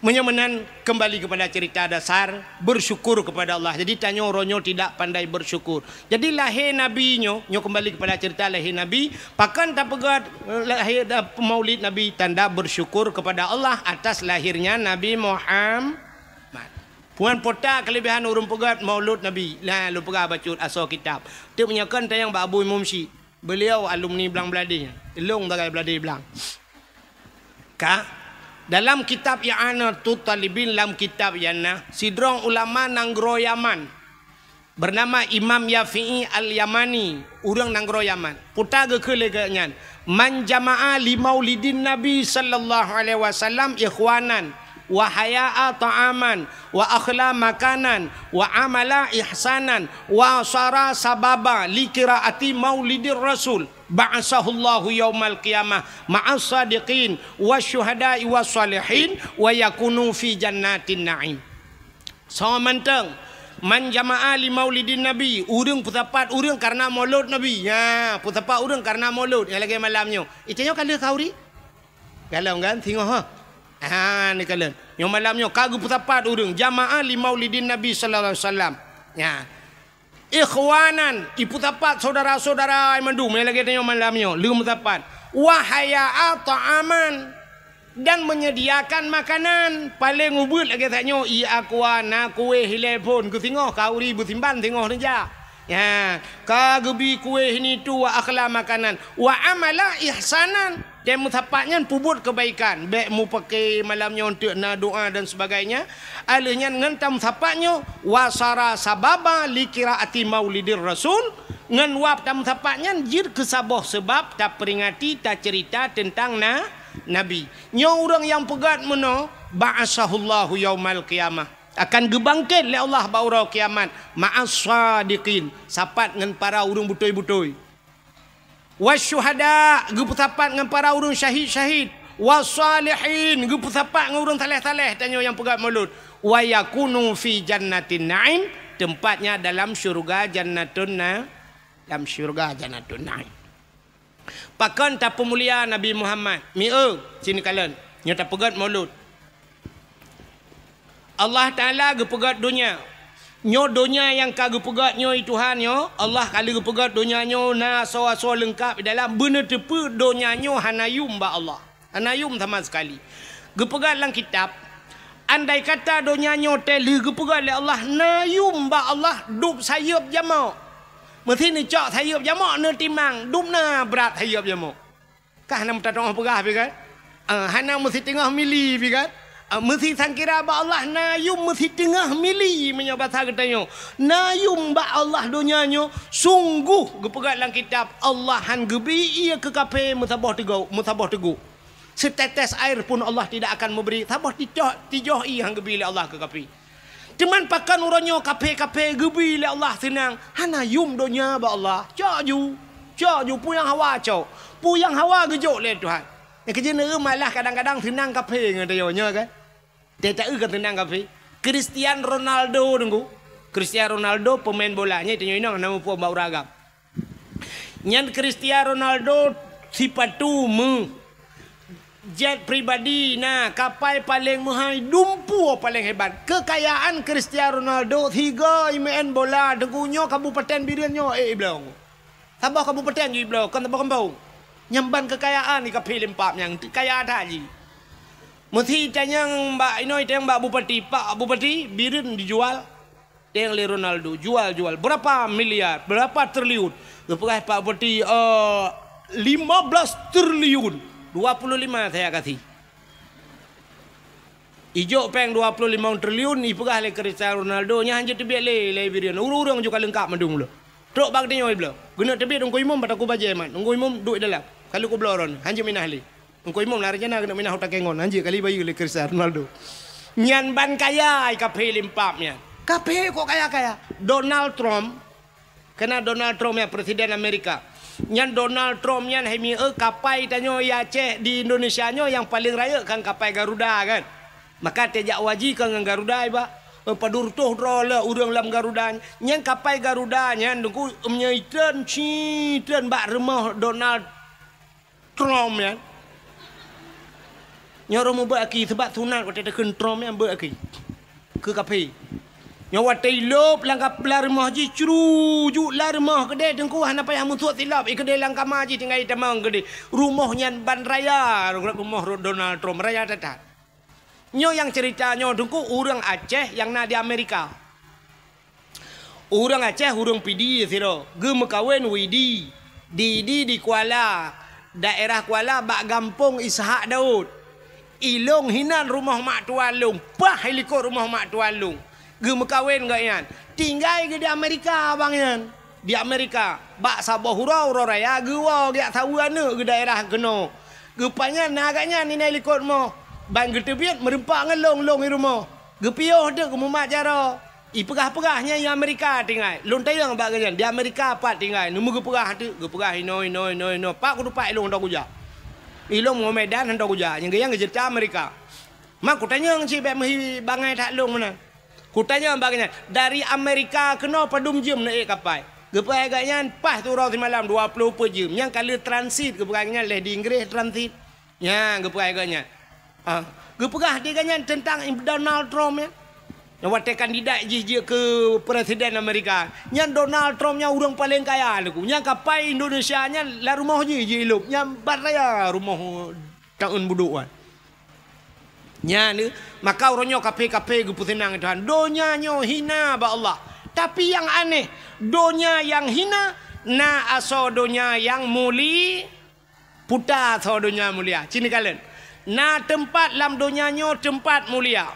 S1: menyemenan kembali kepada cerita dasar bersyukur kepada Allah jadi tanya orangnya tidak pandai bersyukur jadi lahir Nabi nyo nyo kembali kepada cerita lahir Nabi pakan tak pegat eh, lahir maulid Nabi tanda bersyukur kepada Allah atas lahirnya Nabi Muhammad Puan pota kelebihan urung pegat Maulid Nabi. Nah, lupa pegat bacut asal kitab. Dia punya kan tayang Abu Mumsi. Beliau alumni belang beladi. Ilung bagai beladi belang. Kak, dalam kitab Ya'ana tu talibin dalam kitab yang ana Sidrong ulama Nanggro Yaman Bernama Imam Yafi'i Al-Yamani Urang Nanggro Yaman Puta ke kelekanya Man limau lidin Nabi Sallallahu Alaihi Wasallam Ikhwanan wa haya'a ta'aman wa akhla makanan wa amala ihsanan wa sara sababa likiraati maulidir rasul ba'asahullahu yawmal qiyamah ma'as wa syuhada'i wa salihin wa yakunu fi jannatin na'im sama manteng man jama'ah li maulidin nabi urung putapat urung karena maulud nabi ya putapat urung karena maulud yang lagi malamnya itu yang kala kauri galau kan tengok ha Ha ni kala. Yang malamnya kagu pertapat urang jamaah li Maulidin Nabi sallallahu alaihi wasallam. Ya. Ikhwanan, iputapat saudara-saudara yang mendu, mana lagi tanya malamnya, lu mendapat wahaya atau aman dan menyediakan makanan paling ubud lagi tanya i aku ana kue telefon ku tengok kau ribu simpan tengok ni ja ya kagubi kue ni tu wa makanan wa amala ihsanan dan mutapaknya pubut kebaikan. Baik mu pakai malamnya untuk na doa dan sebagainya. Alihnya ngentam mutapaknya. Wasara sababa likira ati maulidir rasul. Ngan wap tam mutapaknya jir kesaboh sebab tak peringati tak cerita tentang na nabi. Nyong orang yang pegat mana? Ba'asahullahu yaumal qiyamah akan gebangkit oleh Allah baura kiamat maasadikin, sapat dengan para urung butoi-butoi wasyuhada geputapat dengan para urung syahid-syahid wasalihin geputapat dengan urung talih-talih tanya yang pegat mulut wayakunu fi jannatin na'im tempatnya dalam syurga jannatun na'im dalam syurga jannatun na'im pakon ta pemulia Nabi Muhammad mi'u sini kalian nyata pegat mulut Allah Ta'ala gepegat dunia Nyo dunia yang kagu pegat nyo Tuhan nyo Allah kali gu pegat dunia nyo na soa soa lengkap dalam bena tepu dunia nyo hanayum ba Allah hanayum sama sekali gu pegat lang kitab andai kata dunia nyo teli gu pegat le Allah hanayum ba Allah dub sayup jamo mesti ni cak sayup jamo ne timang dub na berat sayup jamo kah nam tatong pegah pi kan ah, hanam mesti tengah milih pi kan? Ah, mesti sangkira ba Allah na mesti tengah mili menyoba sa katanya Nayum yum ba Allah dunyanya sungguh gepegat lang kitab Allah han gebi ia ke kape tegu musabah tegu setetes air pun Allah tidak akan memberi sabah tijoh tijoh i han gebi Allah ke kape teman pakan uronyo kape kape gebi Allah senang hana yum dunya ba Allah cha ju cha ju pu hawa cha pu hawa gejo le tuhan kerja nera malah kadang-kadang tenang kafe dengan dia nya kan. Dia tak ke tenang kafe. Christian Ronaldo tunggu. Christian Ronaldo pemain bolanya itu nya nang nama puan bau ragam. Nyan Christian Ronaldo sifat tu mu. Jet pribadi na kapal paling mahal dumpu paling hebat. Kekayaan Cristiano Ronaldo tiga main bola dengunya kabupaten birian birinya eh belum. Tambah kabupaten juga belum. Kan tambah kembang nyamban kekayaan ni kapi lempap yang kaya tadi. Mesti tanya mbak inoi tanya mbak bupati pak bupati birin dijual tanya le Ronaldo jual jual berapa miliar berapa triliun lepas pak bupati eh, lima belas triliun dua puluh lima saya kasih. Ijo peng 25 triliun ni pegah le Cristiano Ronaldo nya hanya tu biak le le birin urung juga lengkap mendung lu. Truk bak dia oi belah. Guna tebi dong imam pada ku bajai man. Dong imam duit dalam. Kalau ku beloron, hanji minah ali. Dong imam lari jana kena minah hutak kengon. Hanji kali bayi le Kristian Ronaldo. Nyan ban kaya ai kape limpapnya. Kape ko kaya kaya. Donald Trump kena Donald Trump ya presiden Amerika. Nyan Donald Trump nyan hemi e kapai tanyo ya ceh di Indonesia nyo yang paling raya kan kapai Garuda kan. Maka tejak waji kan Garuda iba padur tuh rola urang lah, lam Garuda nyang kapai Garuda nyang dengku menyaitan si bak rumah Donald Trump ya nyoro mu ba aki sebab tunan ko tak Trump yang ba aki ke kapai nyawa telop langka pelar rumah ji curu ju lar mah kedai dengku han apa yang musuh silap ikede langka maji tinggal itamang gede rumahnya ban raya rumah Donald Trump raya tetap Nyo yang ceritanya dengku orang Aceh yang na di Amerika. Orang Aceh orang pidi ya, siro. Gemuk kawin widi. Didi di Kuala. Daerah Kuala bak gampung Ishak Daud. Ilung hinan rumah mak tualung. Pah helikor rumah mak tualung. Gemuk kawin gak yan. Tinggal ke di Amerika abang yan. Di Amerika. Bak sabah hurau raya. Gua gak tahu anak ke daerah kena. Gupanya nak agaknya ni nak ikut mau. Ban gitu biat merempak dengan long-long di rumah. Gepioh dia ke mumat jara. I perah-perahnya yang Amerika tinggal. Long tayang nampak kerjaan. Di Amerika apa tinggal. Nama ke perah tu. Ke perah ino, ino, ino, ino. Pak kudu pak ilong tak ujak. Ilong mau medan untuk ujak. Yang gaya ngejerta Amerika. Mak kutanya yang cik bek mahi bangai tak long mana. Kutanya nampak kerjaan. Dari Amerika kena padum jem nak ikat pak. Gepah agaknya pas tu orang semalam 20 per jam. Yang kali transit ke perangnya leh di Inggeris transit. Ya, gepah agaknya. Ha. Gue pegah dia kanya tentang Donald Trump ya. Yang wate kandidat je je ke presiden Amerika. Yang Donald Trump yang orang paling kaya aku. Lah yang kapai Indonesia nya la rumah je je hidup. Yang baraya rumah tahun buduk kan. Nya ni maka orang nyok kape kape gue pun Tuhan. Donya nyok hina ba Allah. Tapi yang aneh, donya yang hina na aso donya yang muli puta aso donya mulia. Cini kalian na tempat lam donyanyo tempat mulia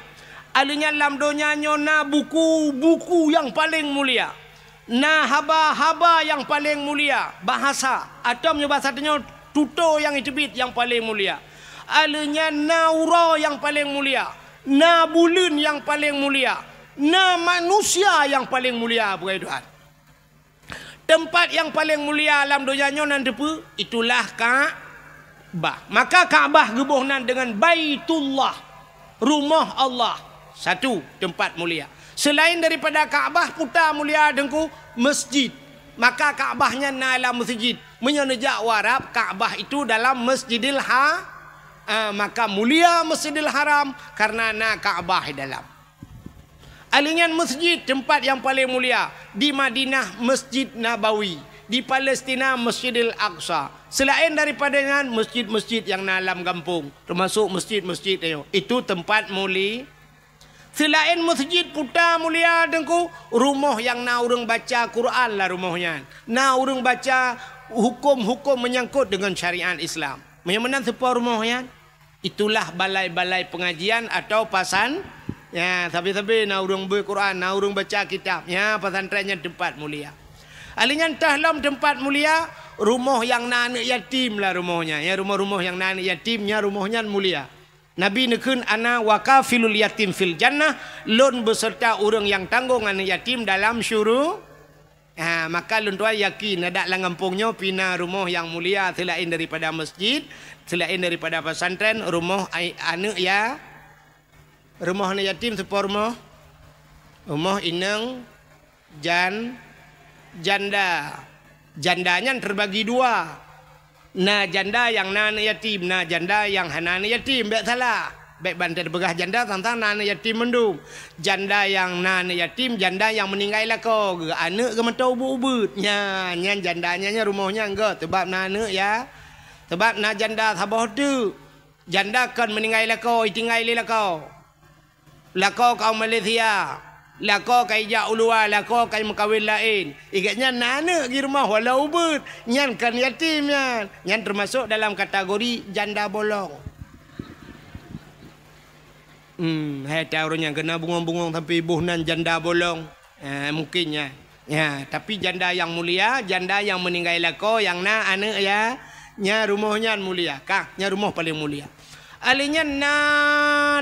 S1: alunya lam donyanyo na buku buku yang paling mulia na haba haba yang paling mulia bahasa atau menyebut bahasa tuto yang itibit yang paling mulia alunya na uro yang paling mulia na bulun yang paling mulia na manusia yang paling mulia bukan Tuhan tempat yang paling mulia dalam donyanyo nan depu itulah ka Ba'. Maka Kaabah gebuhnan dengan Baitullah. Rumah Allah. Satu tempat mulia. Selain daripada Kaabah puta mulia dengku masjid. Maka Kaabahnya nalam masjid. Menyenejak warab Kaabah itu dalam masjidil ha. Uh, maka mulia masjidil haram. Karena na Kaabah dalam. Alingan masjid tempat yang paling mulia. Di Madinah Masjid Nabawi di Palestina Masjidil Aqsa. Selain daripada dengan masjid-masjid yang dalam kampung, termasuk masjid-masjid itu, itu tempat muli. Selain masjid puta mulia dengku, rumah yang na urung baca Quran lah rumahnya. Na urung baca hukum-hukum menyangkut dengan syariat Islam. Yang mana rumahnya? Itulah balai-balai pengajian atau pasan. Ya, tapi-tapi na urung buku Quran, na urung baca kitab. Ya, pasantrennya tempat mulia. Alinya ah, entah lom tempat mulia rumah yang nanak yatim lah rumahnya ya rumah-rumah yang nanak yatimnya rumahnya mulia Nabi Nukun ana wakafilul yatim fil jannah lon beserta orang yang tanggung anak yatim dalam syuru ha, maka lon tua yakin ada lang pina rumah yang mulia selain daripada masjid selain daripada pesantren rumah anak ya rumah anak yatim sepormo rumah rumah inang jan janda jandanya terbagi dua na janda yang nan yatim na janda yang hanan yatim baik salah baik bantai begah janda tentang nan yatim menduk. janda yang nan yatim janda yang meninggal lah kau anak ke mata ubut-ubut nya jandanya nya rumahnya enggak sebab nan ya sebab na janda sabah tu janda kan meninggal lah kau tinggal lah kau lah kau kau Malaysia La kau kaijak uluar, la kai mengkawin lain. Ingatnya nana pergi rumah wala ubat. Nyan kan yatim nyan. Nyan termasuk dalam kategori janda bolong. Hmm, hai ta orang yang kena bungong-bungong tapi buh nan janda bolong. Eh, ha, mungkinnya. Ya, tapi janda yang mulia, janda yang meninggal la yang na anak ya. Nya rumahnya mulia, kak, Nya rumah paling mulia alinya na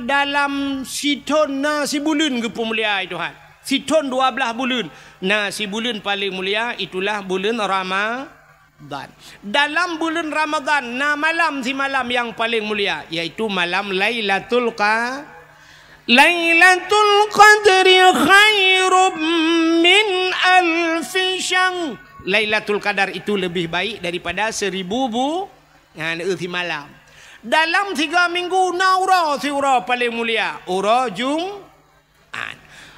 S1: dalam siton na si bulun ke pemulia Tuhan. Siton dua belah bulun. Na si bulun paling mulia itulah bulun Ramadan. Dalam bulun Ramadan na malam si malam yang paling mulia yaitu malam Lailatul Qadar Lailatul Qadri khairum min alf syang. Lailatul Qadar itu lebih baik daripada seribu bu. Nah, ya, malam. Dalam tiga minggu naura si ura paling mulia. Ura Jum'an.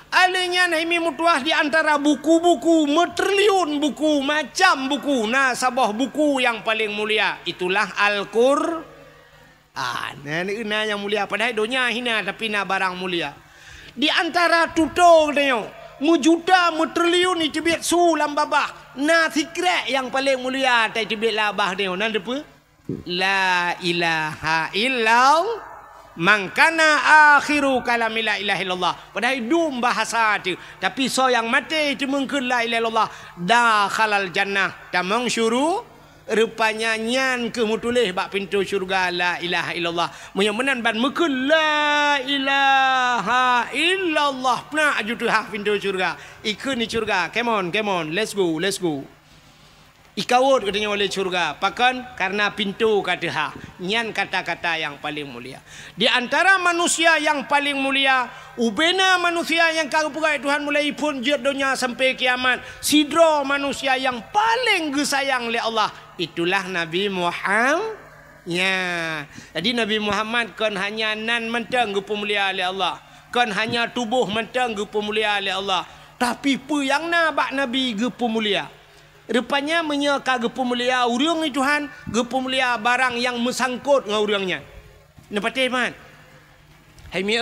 S1: Alinya Nahimi Mutuah di antara buku-buku, metriun buku, macam buku. Nah, sebuah buku yang paling mulia. Itulah Al-Qur'an. Ah, nah, yang mulia. Padahal dunia hina tapi nak barang mulia. Di antara tutur dia. Mujuta metriun itu biat su lambabah. Nah, sikrek yang paling mulia. Tak itu biat labah dia. Nah, dia La ilaha illau Mangkana akhiru kalami la ilaha illallah Pada hidup bahasa itu Tapi so yang mati itu mungkin la ilaha illallah Dah khalal jannah Dan mengsyuru Rupanya nyan ke mutulih Bak pintu syurga la ilaha illallah Menyemenan ban mukul La ilaha illallah Pernah ajutu ha pintu syurga Ikun ni syurga Come on, come on, let's go, let's go Ikawut katanya oleh syurga. Pakan karena pintu kata ha. Nyan kata-kata yang paling mulia. Di antara manusia yang paling mulia. Ubena manusia yang kau pegawai Tuhan mulai pun jir sampai kiamat. Sidro manusia yang paling gesayang oleh Allah. Itulah Nabi Muhammad. Ya. Jadi Nabi Muhammad kan hanya nan mentang ke pemulia oleh Allah. Kan hanya tubuh mentang ke pemulia oleh Allah. Tapi pu yang nak Nabi ke pemulia? Rupanya menya ka gepumulia urang ni Tuhan, gepumulia barang yang mesangkut ngau urangnya. Nampak teh man. Hai mi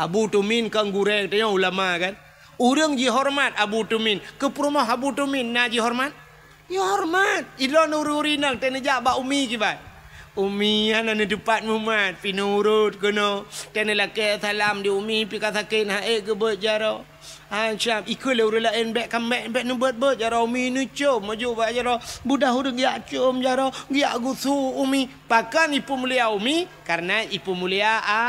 S1: Abu Tumin kan gureng tanya ulama kan. Urang ji hormat Abu Tumin, ke Abu Tumin na ji hormat. Ya hormat. Ilon ururi nang tanya ba umi ki bai. Umi ana ni depat mumat pinurut kena kena laki salam di umi pi ka sakin ha e ke bot jaro. Han cham iko le urula en bek kam bek bek nu bot bot jaro umi nu cum maju ba jaro budah urung ya cum jaro ya gusu umi pakan ipu mulia umi karena ipu mulia a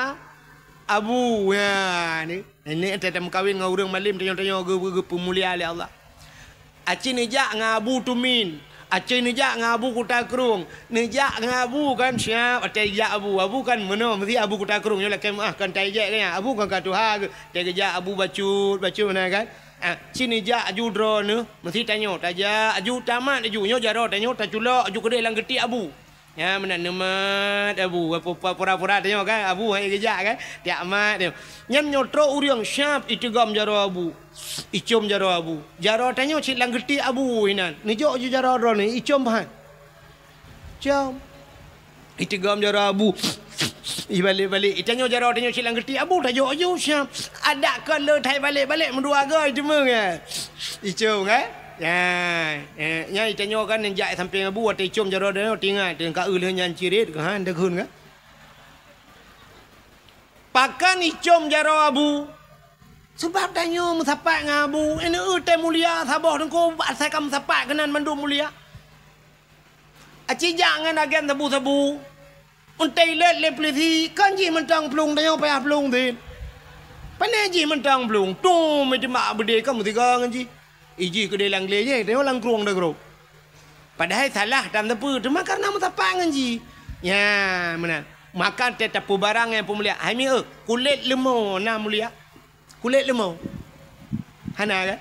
S1: abu ya ni ni tete mukawin ngau urung malim tanyo tanyo ge ge pemulia le Allah. Acin ja ngabu tumin Aceh ni jak dengan abu kuta kerung. Ni jak dengan kan siap. Aceh jak abu. Abu kan mana. Mesti abu kuta kerung. Yolah kan ah, kan tajak kan. Ah. Abu kan katu ha. Tajak jak abu bacut. Bacut mana kan. Ah, sini jak aju draw Mesti tanya. Tajak aju tamat aju. Nyo jarak tanya. Tajulak aju kedai langgeti abu. Ya mana nemat abu pura pura tanya kan abu hanya kerja, kan tiak mat dia. Nyam nyotro uriang syap itu gam jaro abu. Icom jaro abu. Jaro tanya cik langgerti abu Ini Ni jauh jo jaro ro ni icom ban. Cium. Itu gam jaro abu. Ibalik balik itanya jaro tanya cik langgerti abu jauh-jauh syap. Ada kalau thai balik balik mendua ga itu mung eh. Icom kan ya eh nya itanyo kan nja sampai buat te cum jaro de tinga te ka ul nya cirit ka han de kun ka pakan icum jaro abu sebab tanyo musapa ngabu ini ute mulia sabah dengko asa kam sapa kenan mandu mulia aci jangan agen sabu sabu untai le le plisi kan ji mentang plung tanyo pa plung din Panaji mentang plung tu mesti mak bede kam tiga ngaji. ji Iji ke dalam gelaya, dia orang kruang dah kurung. Padahal salah dan tepu, cuma karena mata tak pangan ji. Ya, mana? Makan dia tepu barang yang pemulia. Hai eh, kulit lemo nak mulia. Kulit lemo. Hana kan?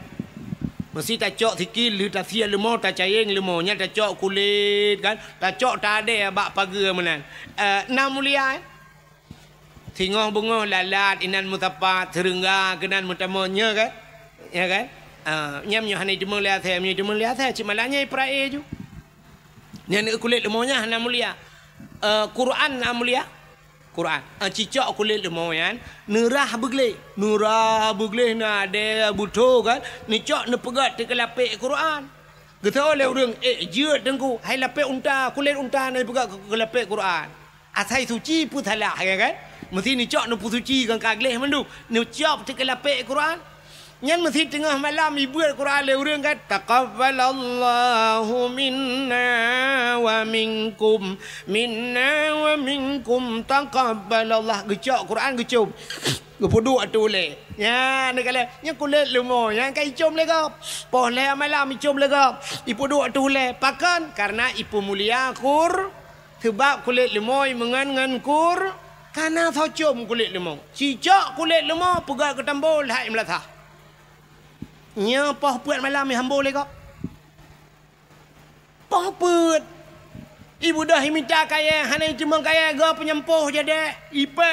S1: Mesti tak cok sikit, lu tak siap lemo, tak cahing lemo. Nya tak cok kulit kan? Tak cok tak ada ya, bak pagi mana? Uh, eh, nak mulia eh? Tingoh bungoh lalat inan mutapat serengga kenan mutamonya kan? Ya kan? Ah, nya mnyo hanai dumo le athe mnyo dumo le athe chi malanya i pra eju nya ne kule le monya ah, mulia Quran na ah, mulia kan. Quran chi cho kule le yan, nerah bugle nurah bugle na de buto ga ni cho ne pegat te kelape Quran Gitu le urang eh jia dengku hai lape unta kule unta na pegat kelape Quran Asai suci putala ya kan mesti ni cho ne putuci gang kagleh mandu ni cho te kelape Quran Nhân mà thịt ngờ mà làm gì bữa của ai lều rương cái Taqabbal Allahu minna wa minkum Minna wa minkum Taqabbal Allah Gửi chọ Quran gửi chụp Gửi phố đụa tù lệ Nha Nên cái lệ Nhưng cô lệ lều mồ Nha Cái chôm lệ gọp Bỏ lệ mà làm chôm lệ gọp Ipu đụa tù lệ Pakan Karena ipu mulia kur Thibab cô lệ lều môi Mengan ngan kur Karena thao chôm cô lệ lều mồ Chỉ chọ cô lệ lều mồ Pugai cô tâm bồ Lại mà là thả Nya poh puat malam ni hamba boleh kak. Poh puat. Ibu dah minta kaya. Hanya cuma kaya. Gua penyempuh je dek. Ipe,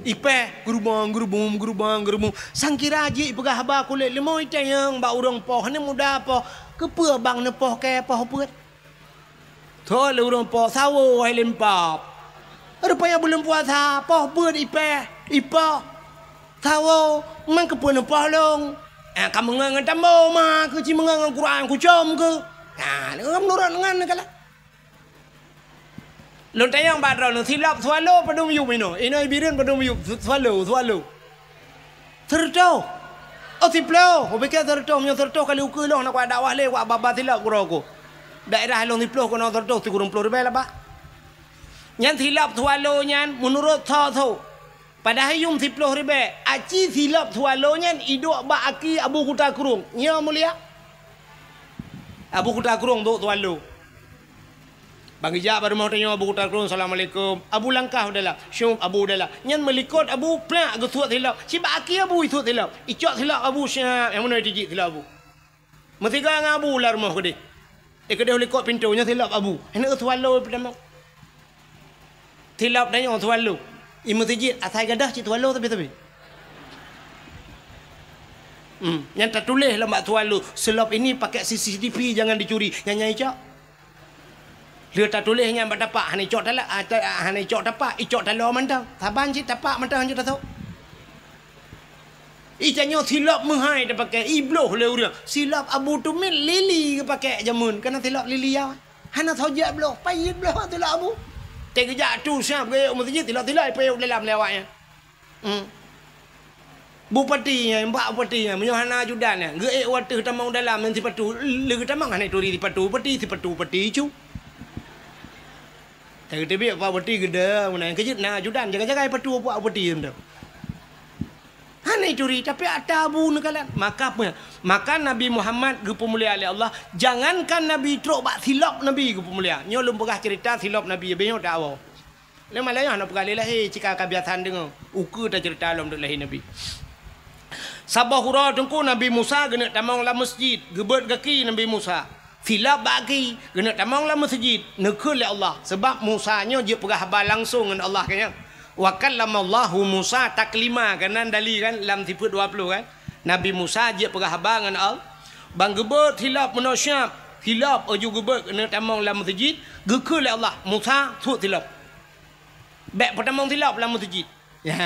S1: Ipe, gerubang, gerubung, gerubang, gerubung. Sangkir aje ibu gah kulit limau itu yang bau orang poh ni muda poh. Kepua bang ne poh ke poh buat. Tol urang puasa wo helin pap. Rupanya belum puasa, poh pun ipe, ipa. Tawo man ke pun polong. Ah kamu ngang tambo ma ku ci mengang Quran ku jom ke. Ah ngam nurut ngan kala. Lon tayang badro no silap swalo padum yu mino. Ino birin padum yu swalo swalo. Serto. O siplo, obeke serto, myo serto kali ukulong na kwa dakwah le kwa baba silap kuroko. daerah long diploh kono dorto tu kurung plor bela ba nyan silap tua lo nyan menurut tho tho pada hayum diploh ribe aci silap tua lo nyan ido ba aki abu kuta kurung nya mulia abu kuta kurung do tua lo Bang Ija baru mahu tanya Abu Kutar Kurung. Assalamualaikum. Abu Langkah adalah. Syum Abu adalah. Nyan melikot Abu Plak ke suat silap. Cipa Aki Abu itu silap. Icot silap Abu Syah. Yang mana dia silap Abu. Mesti kau dengan Abu lah rumah kedih. Dia kena boleh kot pintunya silap abu. Ini tu walau pada mak. Silap dah yang tu walau. Ia mesti jid. Asal gadah cik tu walau tapi-tapi. Hmm. Yang tertulis lah mak tu walau. Selap ini pakai CCTV jangan dicuri. Yang nyanyi cak. Dia tertulis yang berdapat. Hanya cok talak. Ah, ah, Hanya cok dapat. Icok talak mandang. Saban cik dapat mandang macam tu. Ih tanya silap mahai dia pakai. Ih bloh leh urang. Silap Abu Tumil lili ke pakai jamun. Kena silap lili ya. Hana saja bloh. Payit bloh tu lah Abu. Tengok jak tu siap ke. Umat sejati tilap tilap. Payuk dalam lewat ya. Hmm. Bupati ya. Mbak bupati ya. Menyuh Hana judan ya. Gek watu tamau dalam. Yang sipatu. Lega tamang hana turi sipatu. Pati sipatu. Pati cu. Tengok tibik. Pak bupati gede. Kejit na judan. jangan jaga patu apa bupati ya. Hmm nak curi tapi ada abu nakalan maka apa maka Nabi Muhammad ke pemulia oleh Allah jangankan Nabi teruk bak silap Nabi ke pemulia ni belum pernah cerita silap Nabi benyo tak awal lah ni malah yang nak pergi lah eh cikal kebiasaan dengar uka tak cerita dalam duduk lahir Nabi sabah hura tengku Nabi Musa kena tamang lah masjid gebet kaki Nabi Musa silap bagi kena tamang lah masjid nekul oleh Allah sebab Musanya dia pernah habar langsung dengan Allah kena wa kallamallahu Musa taklima kanan dali kan lam tiput 20 kan Nabi Musa dia perhabar dengan Allah bang gebet hilap manusia hilap aju gebet kena tamong dalam masjid gekul Allah Musa tu hilap bek pertamong hilap dalam masjid ya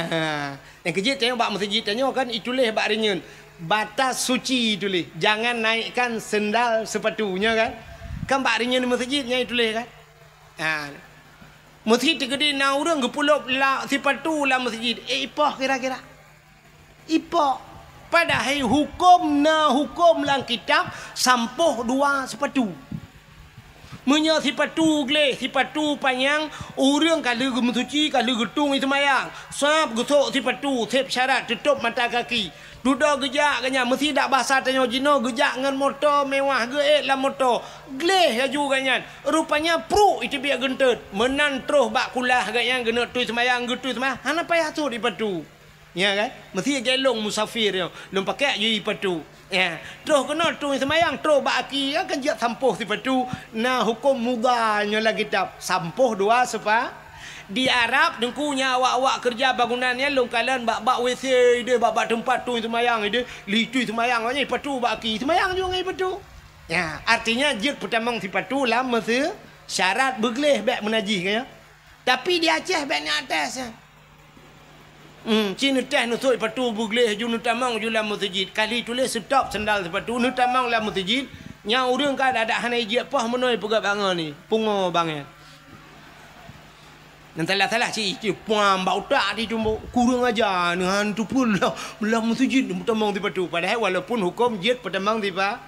S1: yang kerja tanya bak masjid tanya kan itulah bak rinyun batas suci itulah jangan naikkan sendal sepatunya kan kan bak rinyun masjidnya itulah kan ha Masjid tegede na urang gepulop la sipatu la masjid. Eh ipoh kira-kira. Ipoh. Pada hai hukum na hukum lang kitab sampuh dua sepatu. si patu gle si patu panjang urang kalu ke masjid kalu getung itu mayang. Sap gusok patu sep syarat tutup mata kaki. Duduk gejak kanya mesti tak bahasa tanya jino gejak dengan motor mewah ge eh la motor. Gleh ya lah juga kanya. Rupanya pru itu biar gentet. Menan terus bak kulah ge yang gena tu semayang ge semayang. Hana payah tu di patu. Ya kan? Mesti gelong musafir yo. Lum pakai ye di patu. Ya. Terus kena tu semayang terus bak aki akan ya, kan, jiat sampuh di patu. Nah hukum mudanya lagi kitab. Sampuh dua sepa. Di Arab dengkunya awak-awak kerja bangunannya long kalian bak-bak WC dia bak-bak tempat tu itu mayang dia licu itu mayang ni patu baki itu mayang juga ni patu. Ya, artinya jik pertama si patu lah masa syarat begleh bak menaji kaya. Tapi di Aceh bak ni atas. Ya. Hmm, cina teh nusuk patu begleh ju nutamang jula masjid. Kali tulis stop sendal sepatu nutamang lah masjid. Yang orang kan ada hanai jik pah menoi pegat bangun ni. Pungo bangun. Nang telah telah si si puan bau tak di cuma kurang aja nang tu pun lah belum suci pertemuan di patu pada walaupun hukum jad pertemuan di pa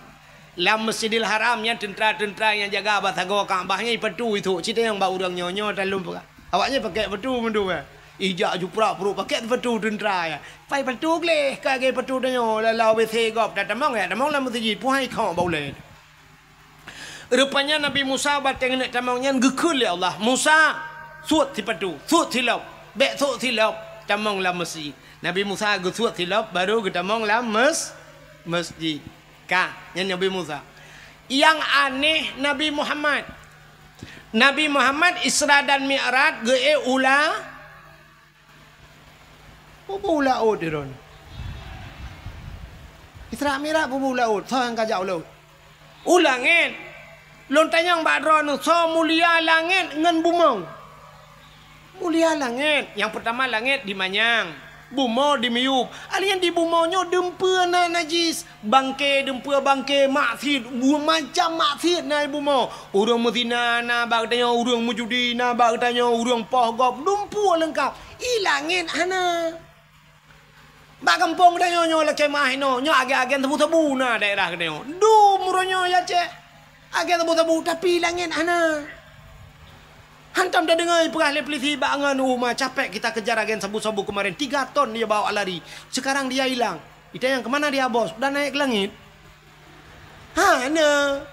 S1: lam masjidil haram yang tentera tentera yang jaga bahasa gua kampahnya di patu itu cerita yang bau orang nyonya terlalu pula kan. awaknya pakai patu mendo ya kan. ijak jupra pro pakai di patu ya pai patu gle kaya gay patu dengyo lalau bete gop datamong ya kan. datamong lam masjid puan kau bau le Rupanya Nabi Musa batang nak tamangnya yang ya Allah. Musa สวดที่ประตูสวดที่ลบเบะสวดที่ลบจำมองลามัสยิดนบีมูซาก็สวดที่ลบบารุก็จำมองลามัสมัสยิดกะยันนบีมูซา yang aneh Nabi Muhammad Nabi Muhammad Isra dan Mi'raj ge ula bubu ula diron Isra Mi'raj bubu ula so yang kajak ula ud ulangin lontanyang so mulia langit ngan bumong mulia langit. Yang pertama langit di Manyang. Bumo di Miup. Alian di Bumonyo dempa na najis. Bangke dempa bangke maksid. Buah macam maksid na Bumo. Urung muzina, na bagtanya. Urung mujudi na bagtanya. Urung pohgop. Dempa lengkap. Ilangin ana. Mbak kampung kita nyonyo lah kemah ini. Nyo agen-agen tebu-tebu na daerah kita. Duh muronyo ya cek. Agen tebu-tebu tapi ilangin anak. Hantam dah dengar pengahli polisi bangun rumah oh, capek kita kejar agen sabu-sabu kemarin. Tiga ton dia bawa lari. Sekarang dia hilang. Itu yang kemana dia bos? Udah naik ke langit? Ha, ne.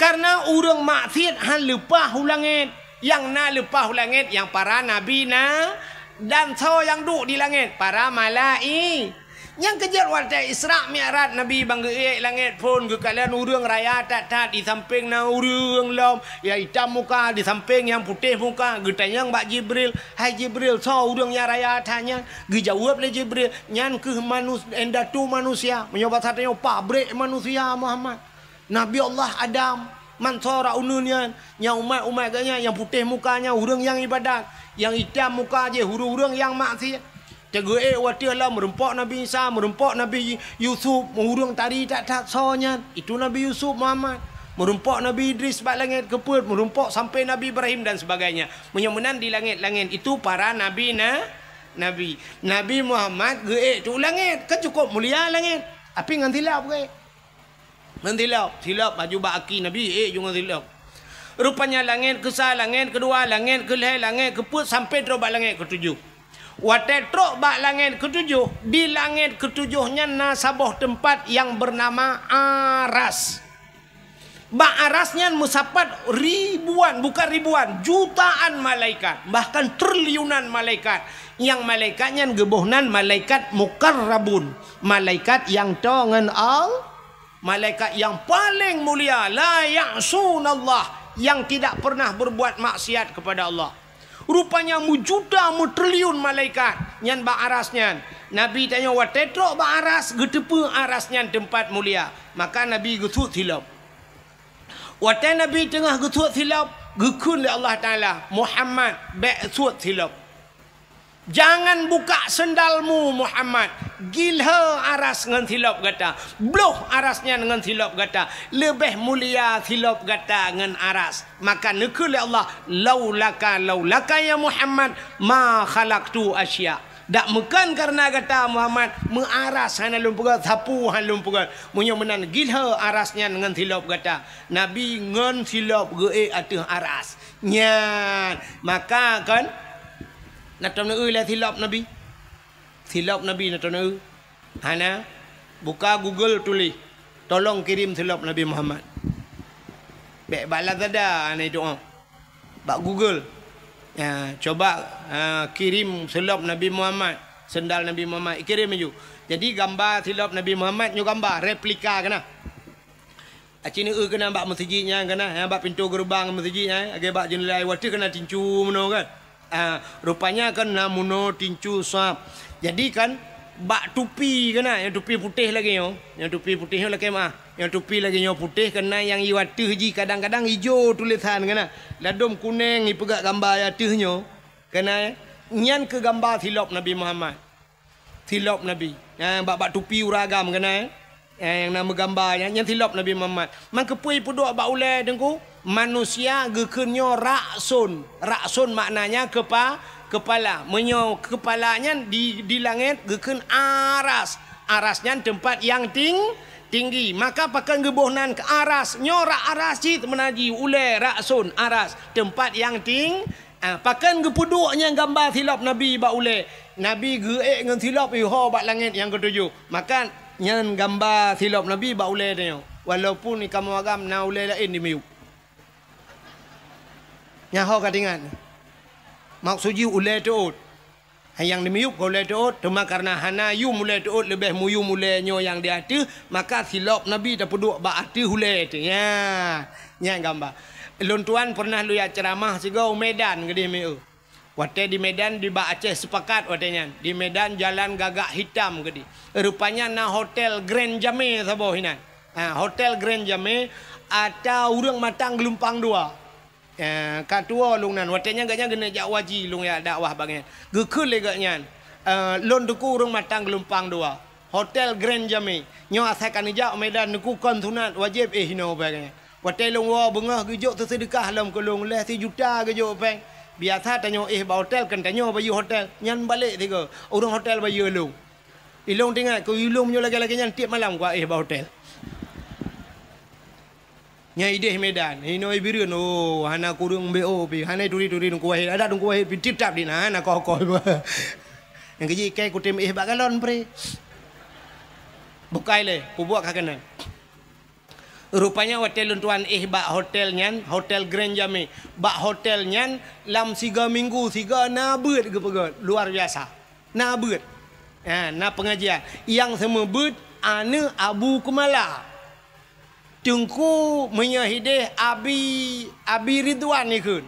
S1: Karena orang maksiat han lupa hulangit. Yang na lupa hulangit. Yang para nabi na. Dan so yang duk di langit. Para malai. Yang kejar warta Isra Mi'raj Nabi bangga ek eh, langit pun ke kalian urung raya tak tak di samping na urang lom ya hitam muka di samping yang putih muka getan yang pak Jibril hai Jibril so urang ya raya tanya ge jawab le Jibril yang ke manus enda tu manusia satu yang pabrik manusia Muhammad Nabi Allah Adam mansara ununya yang umat umat gaknya yang putih mukanya urung yang ibadat yang hitam muka je hurung-hurung yang maksiat Cikgu eh, watih lah merempok Nabi Isa, merempok Nabi Yusuf, mengurung tadi tak tak sahnya. Itu Nabi Yusuf Muhammad. merempok Nabi Idris sebab langit keput. merempok sampai Nabi Ibrahim dan sebagainya. Menyemunan di langit-langit. Itu para Nabi na? Nabi. Nabi Muhammad geik eh, tu langit. Kan cukup mulia langit. Tapi dengan silap ke? Dengan silap. Silap baju baki Nabi eh, juga silap. Rupanya langit kesal, langit kedua, langit kelih, langit keput sampai terobat langit ketujuh. Watetrok bak langit ketujuh Di langit ketujuhnya nasabah tempat yang bernama Aras Bak Arasnya musafat ribuan Bukan ribuan Jutaan malaikat Bahkan triliunan malaikat Yang malaikatnya gebohnan malaikat mukarrabun Malaikat yang tangan al Malaikat yang paling mulia La ya'sunallah Yang tidak pernah berbuat maksiat kepada Allah rupanya mujuda mutriliun malaikat nyan ba arasnya nabi tanya wa tetrok ba aras getepe arasnya tempat mulia maka nabi gutu tilap Waktu Nabi tengah gutuat silap, gukun le Allah Ta'ala, Muhammad, baik suat silap. Jangan buka sendalmu Muhammad. Gilha aras dengan silap gata. Bluh arasnya dengan silap gata. Lebih mulia silap gata dengan aras. Maka nekul Allah. Laulaka laulaka ya Muhammad. Ma khalaqtu asya. Tak makan karena kata Muhammad. Mengaras hanya lumpur, Sapu hanya lumpukat. Menyemenan gilha arasnya dengan silap gata. Nabi dengan silap gue atuh aras. Nyan. Maka kan. นัตตนุเลยที่ลอบนบีที่ลอบนบีนัตตนุฮานะบุกากรูเกิลทุลีตอลองคิริมที่ลอบนบีมุฮัมมัดเบะบาลาดดาในดวงบักกูเกิลอ่าชอบักอ่าคิริมสิลบนบีมุฮัมมัดสันดาลนบีมุฮัมมัดคิริมอยู่ jadi gambar สิลบนบีมุฮัมมัดอยู่ gambar replika กันนะอาชีนี้อือกันนะบักมัสยิดเนี่ยกันนะบักประตูกระบังมัสยิดเนี่ยเก็บบักจินเลยวัดที่กันนะจินจูมโนกัน uh, rupanya kan namuno tincu sap. Jadi kan bak tupi kena yang tupi putih lagi yo. Yang tupi putih yo lagi mah. Yang tupi lagi yo putih kena yang iwat tuh ji kadang-kadang hijau tulisan kena. Ladom kuning ipegak gambar ya tuh nyo. Kena eh? nyan ke gambar silop Nabi Muhammad. Silop Nabi. Yang ah, bak-bak tupi uragam kena. Eh? Eh, yang, yang nama gambarnya yang tilop Nabi Muhammad. Man kepui puduk ba ulai dengku manusia gekenyo raksun. Raksun maknanya kepa kepala. Menyo kepalanya di di langit geken aras. Arasnya tempat yang ting tinggi. Maka pakai gebohnan ke aras nyora aras cit menaji ulai raksun aras tempat yang ting Ah, pakan gepuduknya gambar silap Nabi ba ulai. Nabi gue ngan silap iho ba langit yang ketujuh. Maka yang gambar silap Nabi ba ulai ni. Walaupun ni kamu agam na ulai lain di miu. Nya ho ka dengan. Maksudji ulai tu. yang di miu ulai tu cuma karena hana yu mulai tu lebih muyu mulai nyo yang di atu maka silap Nabi ta peduk ba atu ulai tu. Ya. Nya gambar. Lontuan pernah lu ya ceramah sigo Medan gede miu. Wate di Medan di Ba Aceh sepakat watenya. Di Medan jalan gagak hitam gede. Rupanya na hotel Grand Jame sabo hina. Eh, ha, hotel Grand Jame ada urang matang gelumpang dua. Eh, katua lungnan watenya gaknya gene jak waji lung ya dakwah bangen. Gekel gaknya. Eh, ha, lon duku urang matang gelumpang dua. Hotel Grand Jame saya kan ja Medan ku kon sunat wajib eh hina bangen. Wate lung wa bengah gejok tersedekah dalam kelung leh 1 juta gejok peng biasa tanya eh bawa hotel kan tanya oh, bayu hotel nyan balik tiga orang hotel bayu lu ilong tengah ku ilong nyo lagi-lagi nyan tiap malam gua eh bawa hotel nya ideh medan ino ibiru no hana kurung bo oh, pi hana turi turi nung kuah ada nung kuah pi tip tap di nah hana kok yang kaji kai kutim eh bakalon pre bukai le ku buat kakena Rupanya hotel tuan eh bak hotel nyan, hotel Grand Jami. Bak hotel nyan, lam siga minggu, siga nabut ke pegawai. Luar biasa. Nabut. Ha, na pengajian. Yang semua but, ana abu kumala. Tungku menyahideh abi, abi Ridwan ikut.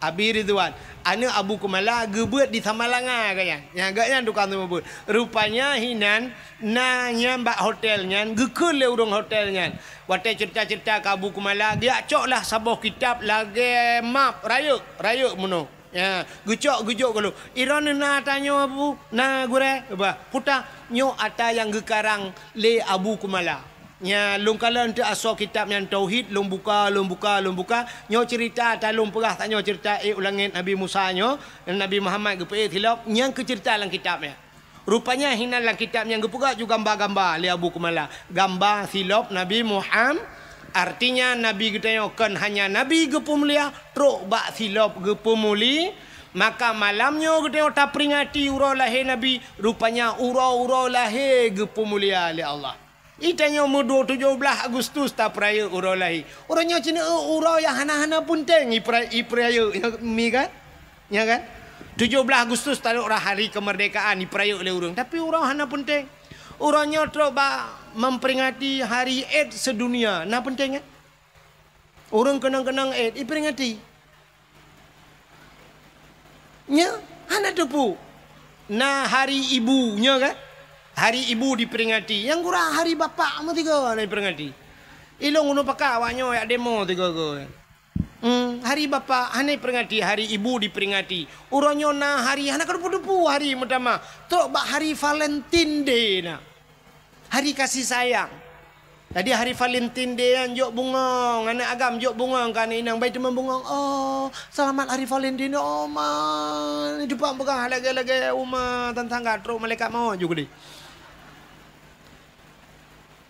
S1: Abi Ridwan ana abu kumala gebet di samalanga kaya yang agaknya tukang tu mabut rupanya hinan na nyamba hotelnya gekel le urung hotelnya wate cerita-cerita ka abu kumala dia coklah sabah kitab lagi map raya raya muno Ya, gecok gejok kalau Iran na tanya abu na gure apa puta nyo ata yang gekarang le abu kumala Ya, lung kala nanti aso kitab yang tauhid, lung buka, lung buka, lung buka. Nyo cerita ta lung perah tanyo cerita e eh, ulangin Nabi Musa nyo dan Nabi Muhammad gepe eh, tilok nyang ke cerita lang kitabnya. Rupanya hina lang kitab yang gepuka juga gambar-gambar li Abu Kumala. Gambar silap Nabi Muhammad artinya Nabi gitanyo kan hanya Nabi gepumulia trok ba silop gepumuli. Maka malamnya kita tak peringati urah lahir Nabi. Rupanya urah-urah lahir gepumulia oleh Allah. Itanya umur belah Agustus tak peraya orang lain. Orangnya macam ni, orang eh, yang hana-hana pun teng peraya, peraya ya, mi kan? Ya kan? 17 Agustus tak ada hari kemerdekaan ni peraya oleh orang. Tapi urau hana pun teng. Orangnya coba memperingati hari AIDS sedunia. Na penting kan? Orang kenang-kenang AIDS, diperingati. Ya, hana pu. Na hari ibunya kan? hari ibu diperingati yang kurang hari bapa apa tiga diperingati ilong uno pakai awaknya ya demo tiga go Hmm, hari bapa hari peringati hari ibu diperingati uronyo na hari anak kerupu kerupu hari pertama tu bak hari Valentine Day na hari kasih sayang tadi hari Valentine Day yang jok bunga anak agam jok bunga kan inang baik teman bunga oh selamat hari Valentine oh man jumpa bukan lagi lagi umat tentang kat malaikat mau juga deh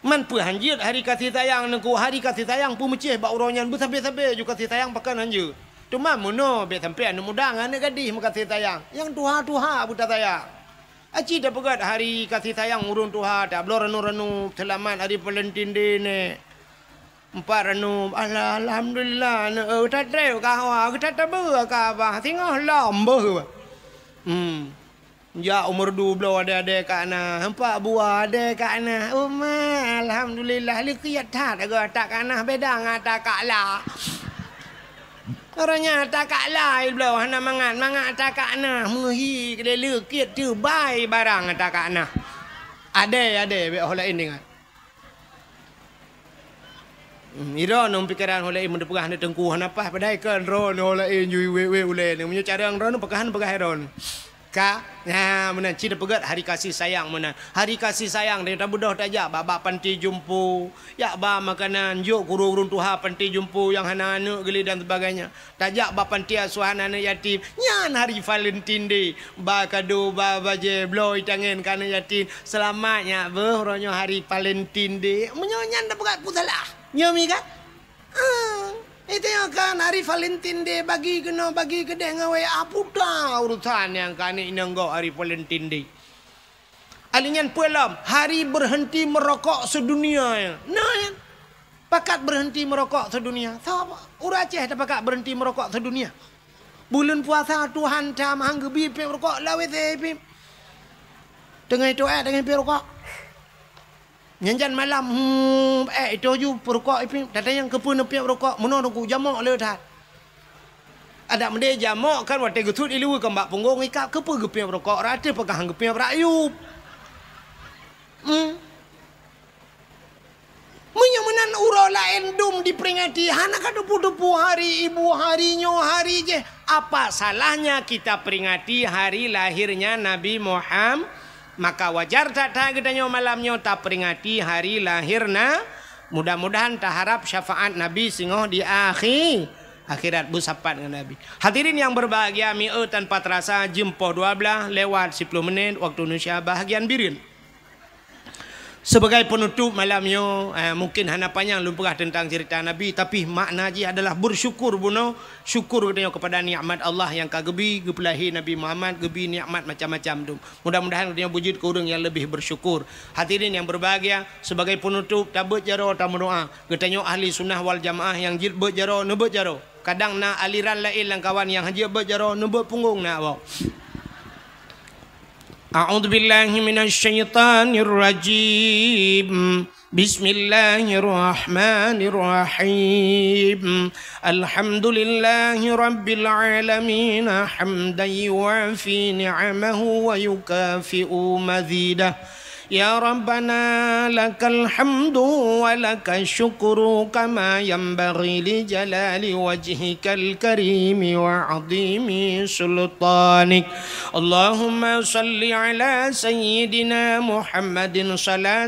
S1: Man perhanjit hari kasih sayang nengku hari kasih sayang pun mecih bak orang yang bersabe-sabe juga kasih sayang pakan hanya. Cuma mana biar sampai anak muda anak gadis kasih sayang. Yang tuha-tuha buta saya Aci dah pegat hari kasih sayang urun tuha dah belor renu-renu selamat hari pelentin dia ni. Empat renu. Alhamdulillah ni. Eh, tak terima kahwa. Ah, kita tak terima kahwa. Tengah lambu Hmm. Ya umur dua belah ada ada kat ana. Empat buah ada kat ana. Umar alhamdulillah li kiat tak ada tak kat ana beda ngat tak kat la. Orangnya tak kat la belah ana mangat mangat tak kat ana. Muhi kelele kiat tu bai barang tak kat ana. Ada ada be hola ini ngat. Hmm, Iro nung pikiran hola ini mende pegah ne tengku hanapah padai ke kan, drone hola ini we we ule ne. Munya cara ngron pegahan pegah drone ka ya ha, mana cita pegat hari kasih sayang mana hari kasih sayang dia tabudah taja baba panti jumpu ya ba makanan jo guru guru tuha panti jumpu yang hana anu geli dan sebagainya taja ba panti asuhan anak yatim nyan hari valentine day ba kado ba baje blo tangan kana yatim selamatnya be ronyo hari valentine day menyonyan dapat pusalah nyomi kan hmm. Itu yang kan hari Valentine Day bagi kena bagi ke dengan wei apa dah urusan yang kan ini engkau hari Valentine Day. Alingan pelam hari berhenti merokok sedunia. Ya. Nah, ya. pakat berhenti merokok sedunia. Sapa ura Aceh dah pakat berhenti merokok sedunia. Bulan puasa Tuhan dah hang bi merokok lawe tepi. Dengan itu eh dengan perokok. Nyanjan malam hmm, eh itu ju perokok ipi tata yang kepu nepi perokok mono nuku jamak le lah dah. Ada mende jamak kan wate gutut ilu kan, ke mbak punggung ikap kepu gepi perokok rata pegah gepi rayu. Hmm. Menyemenan uro la endum diperingati hana kadupu-dupu hari ibu harinya hari je. Apa salahnya kita peringati hari lahirnya Nabi Muhammad? maka wajar tak tak malamnya tak peringati hari lahirna mudah-mudahan tak harap syafaat Nabi singoh di akhir akhirat busapat dengan Nabi hadirin yang berbahagia mi'e tanpa terasa jempoh 12 lewat 10 menit waktu Indonesia bahagian birin Sebagai penutup malam yo eh, mungkin hana panjang lumpurah tentang cerita Nabi tapi makna ji adalah bersyukur buno syukur dengan kepada nikmat Allah yang kagebi gepelahi Nabi Muhammad gebi nikmat macam-macam tu. Mudah-mudahan dengan wujud ke yang lebih bersyukur. Hadirin yang berbahagia sebagai penutup tabut jaro ta berdoa ketanyo ahli sunnah wal jamaah yang jid bejaro nebejaro kadang na aliran lain lang kawan yang haji bejaro nebe punggung na wow. أعوذ بالله من الشيطان الرجيم بسم الله الرحمن الرحيم الحمد لله رب العالمين حمدا يوافي نعمه ويكافئ مزيده يا ربنا لك الحمد ولك الشكر كما ينبغي لجلال وجهك الكريم وعظيم سلطانك اللهم صل على سيدنا محمد صلاة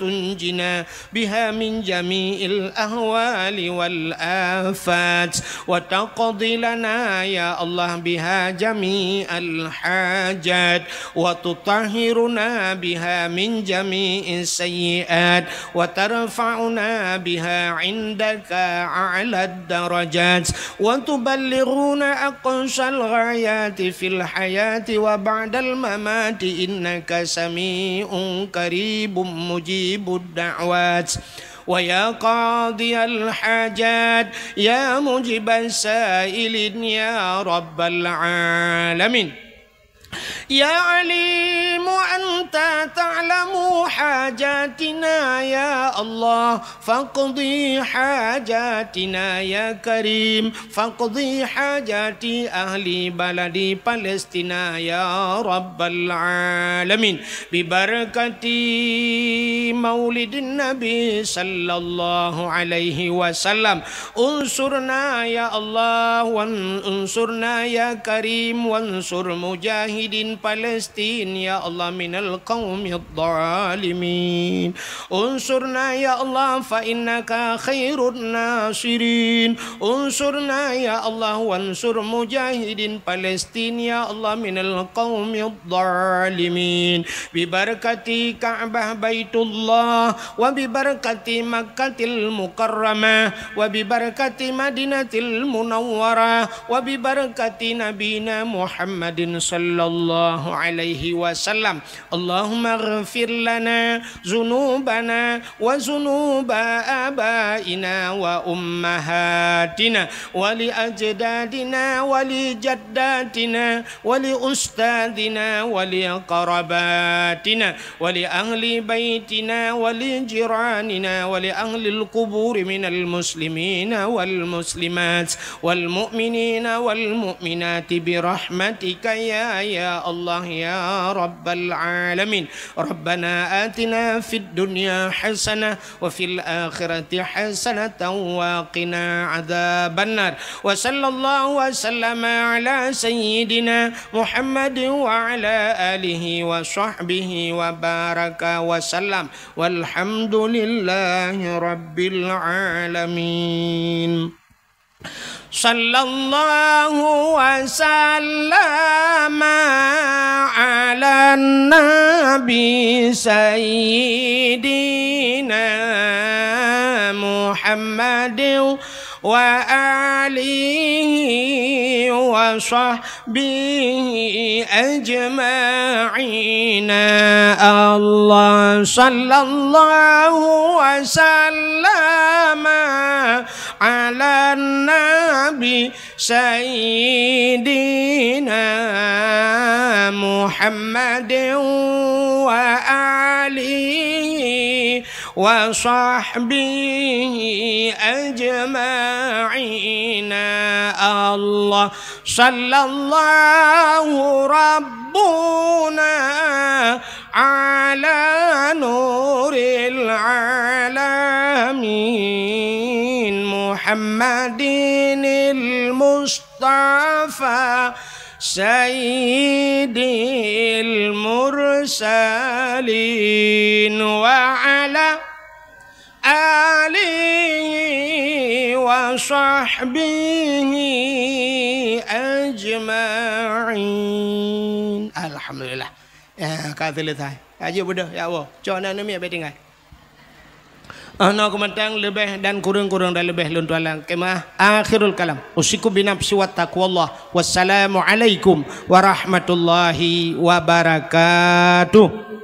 S1: تنجنا بها من جميع الأهوال والآفات وتقضي لنا يا الله بها جميع الحاجات وتطهرنا بها من من جميع السيئات وترفعنا بها عندك أعلى الدرجات وتبلغون أقصى الغايات في الحياة وبعد الممات إنك سميع قريب مجيب الدعوات ويا قاضي الحاجات يا مجيب السائلين يا رب العالمين يا عليم أنت تعلم حاجاتنا يا الله فاقضي حاجاتنا يا كريم فاقضي حاجات أهل بلد فلسطين يا رب العالمين ببركة مولد النبي صلى الله عليه وسلم انصرنا يا الله وانصرنا يا كريم وانصر مجاهدنا بلادنا فلسطين يا الله من القوم الظالمين انصرنا يا الله فإنك خير الناصرين انصرنا يا الله وانصر مجاهد فلسطين يا الله من القوم الظالمين ببركة كعبة بيت الله وببركة مكة المكرمة وببركة مدينة المنورة وببركة نبينا محمد صلى الله الله عليه وسلم اللهم اغفر لنا ذنوبنا وذنوب آبائنا وأمهاتنا ولأجدادنا ولجداتنا ولأستاذنا ولقرباتنا ولأهل بيتنا ولجيراننا ولأهل القبور من المسلمين والمسلمات والمؤمنين والمؤمنات برحمتك يا يا الله يا رب العالمين ربنا آتنا في الدنيا حسنة وفي الآخرة حسنة وقنا عذاب النار وصلى الله وسلم على سيدنا محمد وعلى آله وصحبه وبارك وسلم والحمد لله رب العالمين صلى الله وسلم على النبي سيدنا محمد وآله وصحبه أجمعين الله صلى الله وسلم على النبي سيدنا محمد وآله وصحبه أجمعين الله صلى الله ربنا على نور العالمين محمد المصطفى سيد المرسلين وعلى آله وصحبه أجمعين الحمد لله يا كاتلتها أجيب بدو يا أبو جونا نمي أبي تنغي Ana aku matang lebih dan kurang-kurang dan lebih lun tualang. Kemah akhirul kalam. Usiku binapsi wa taqwallah. Wassalamualaikum warahmatullahi wabarakatuh.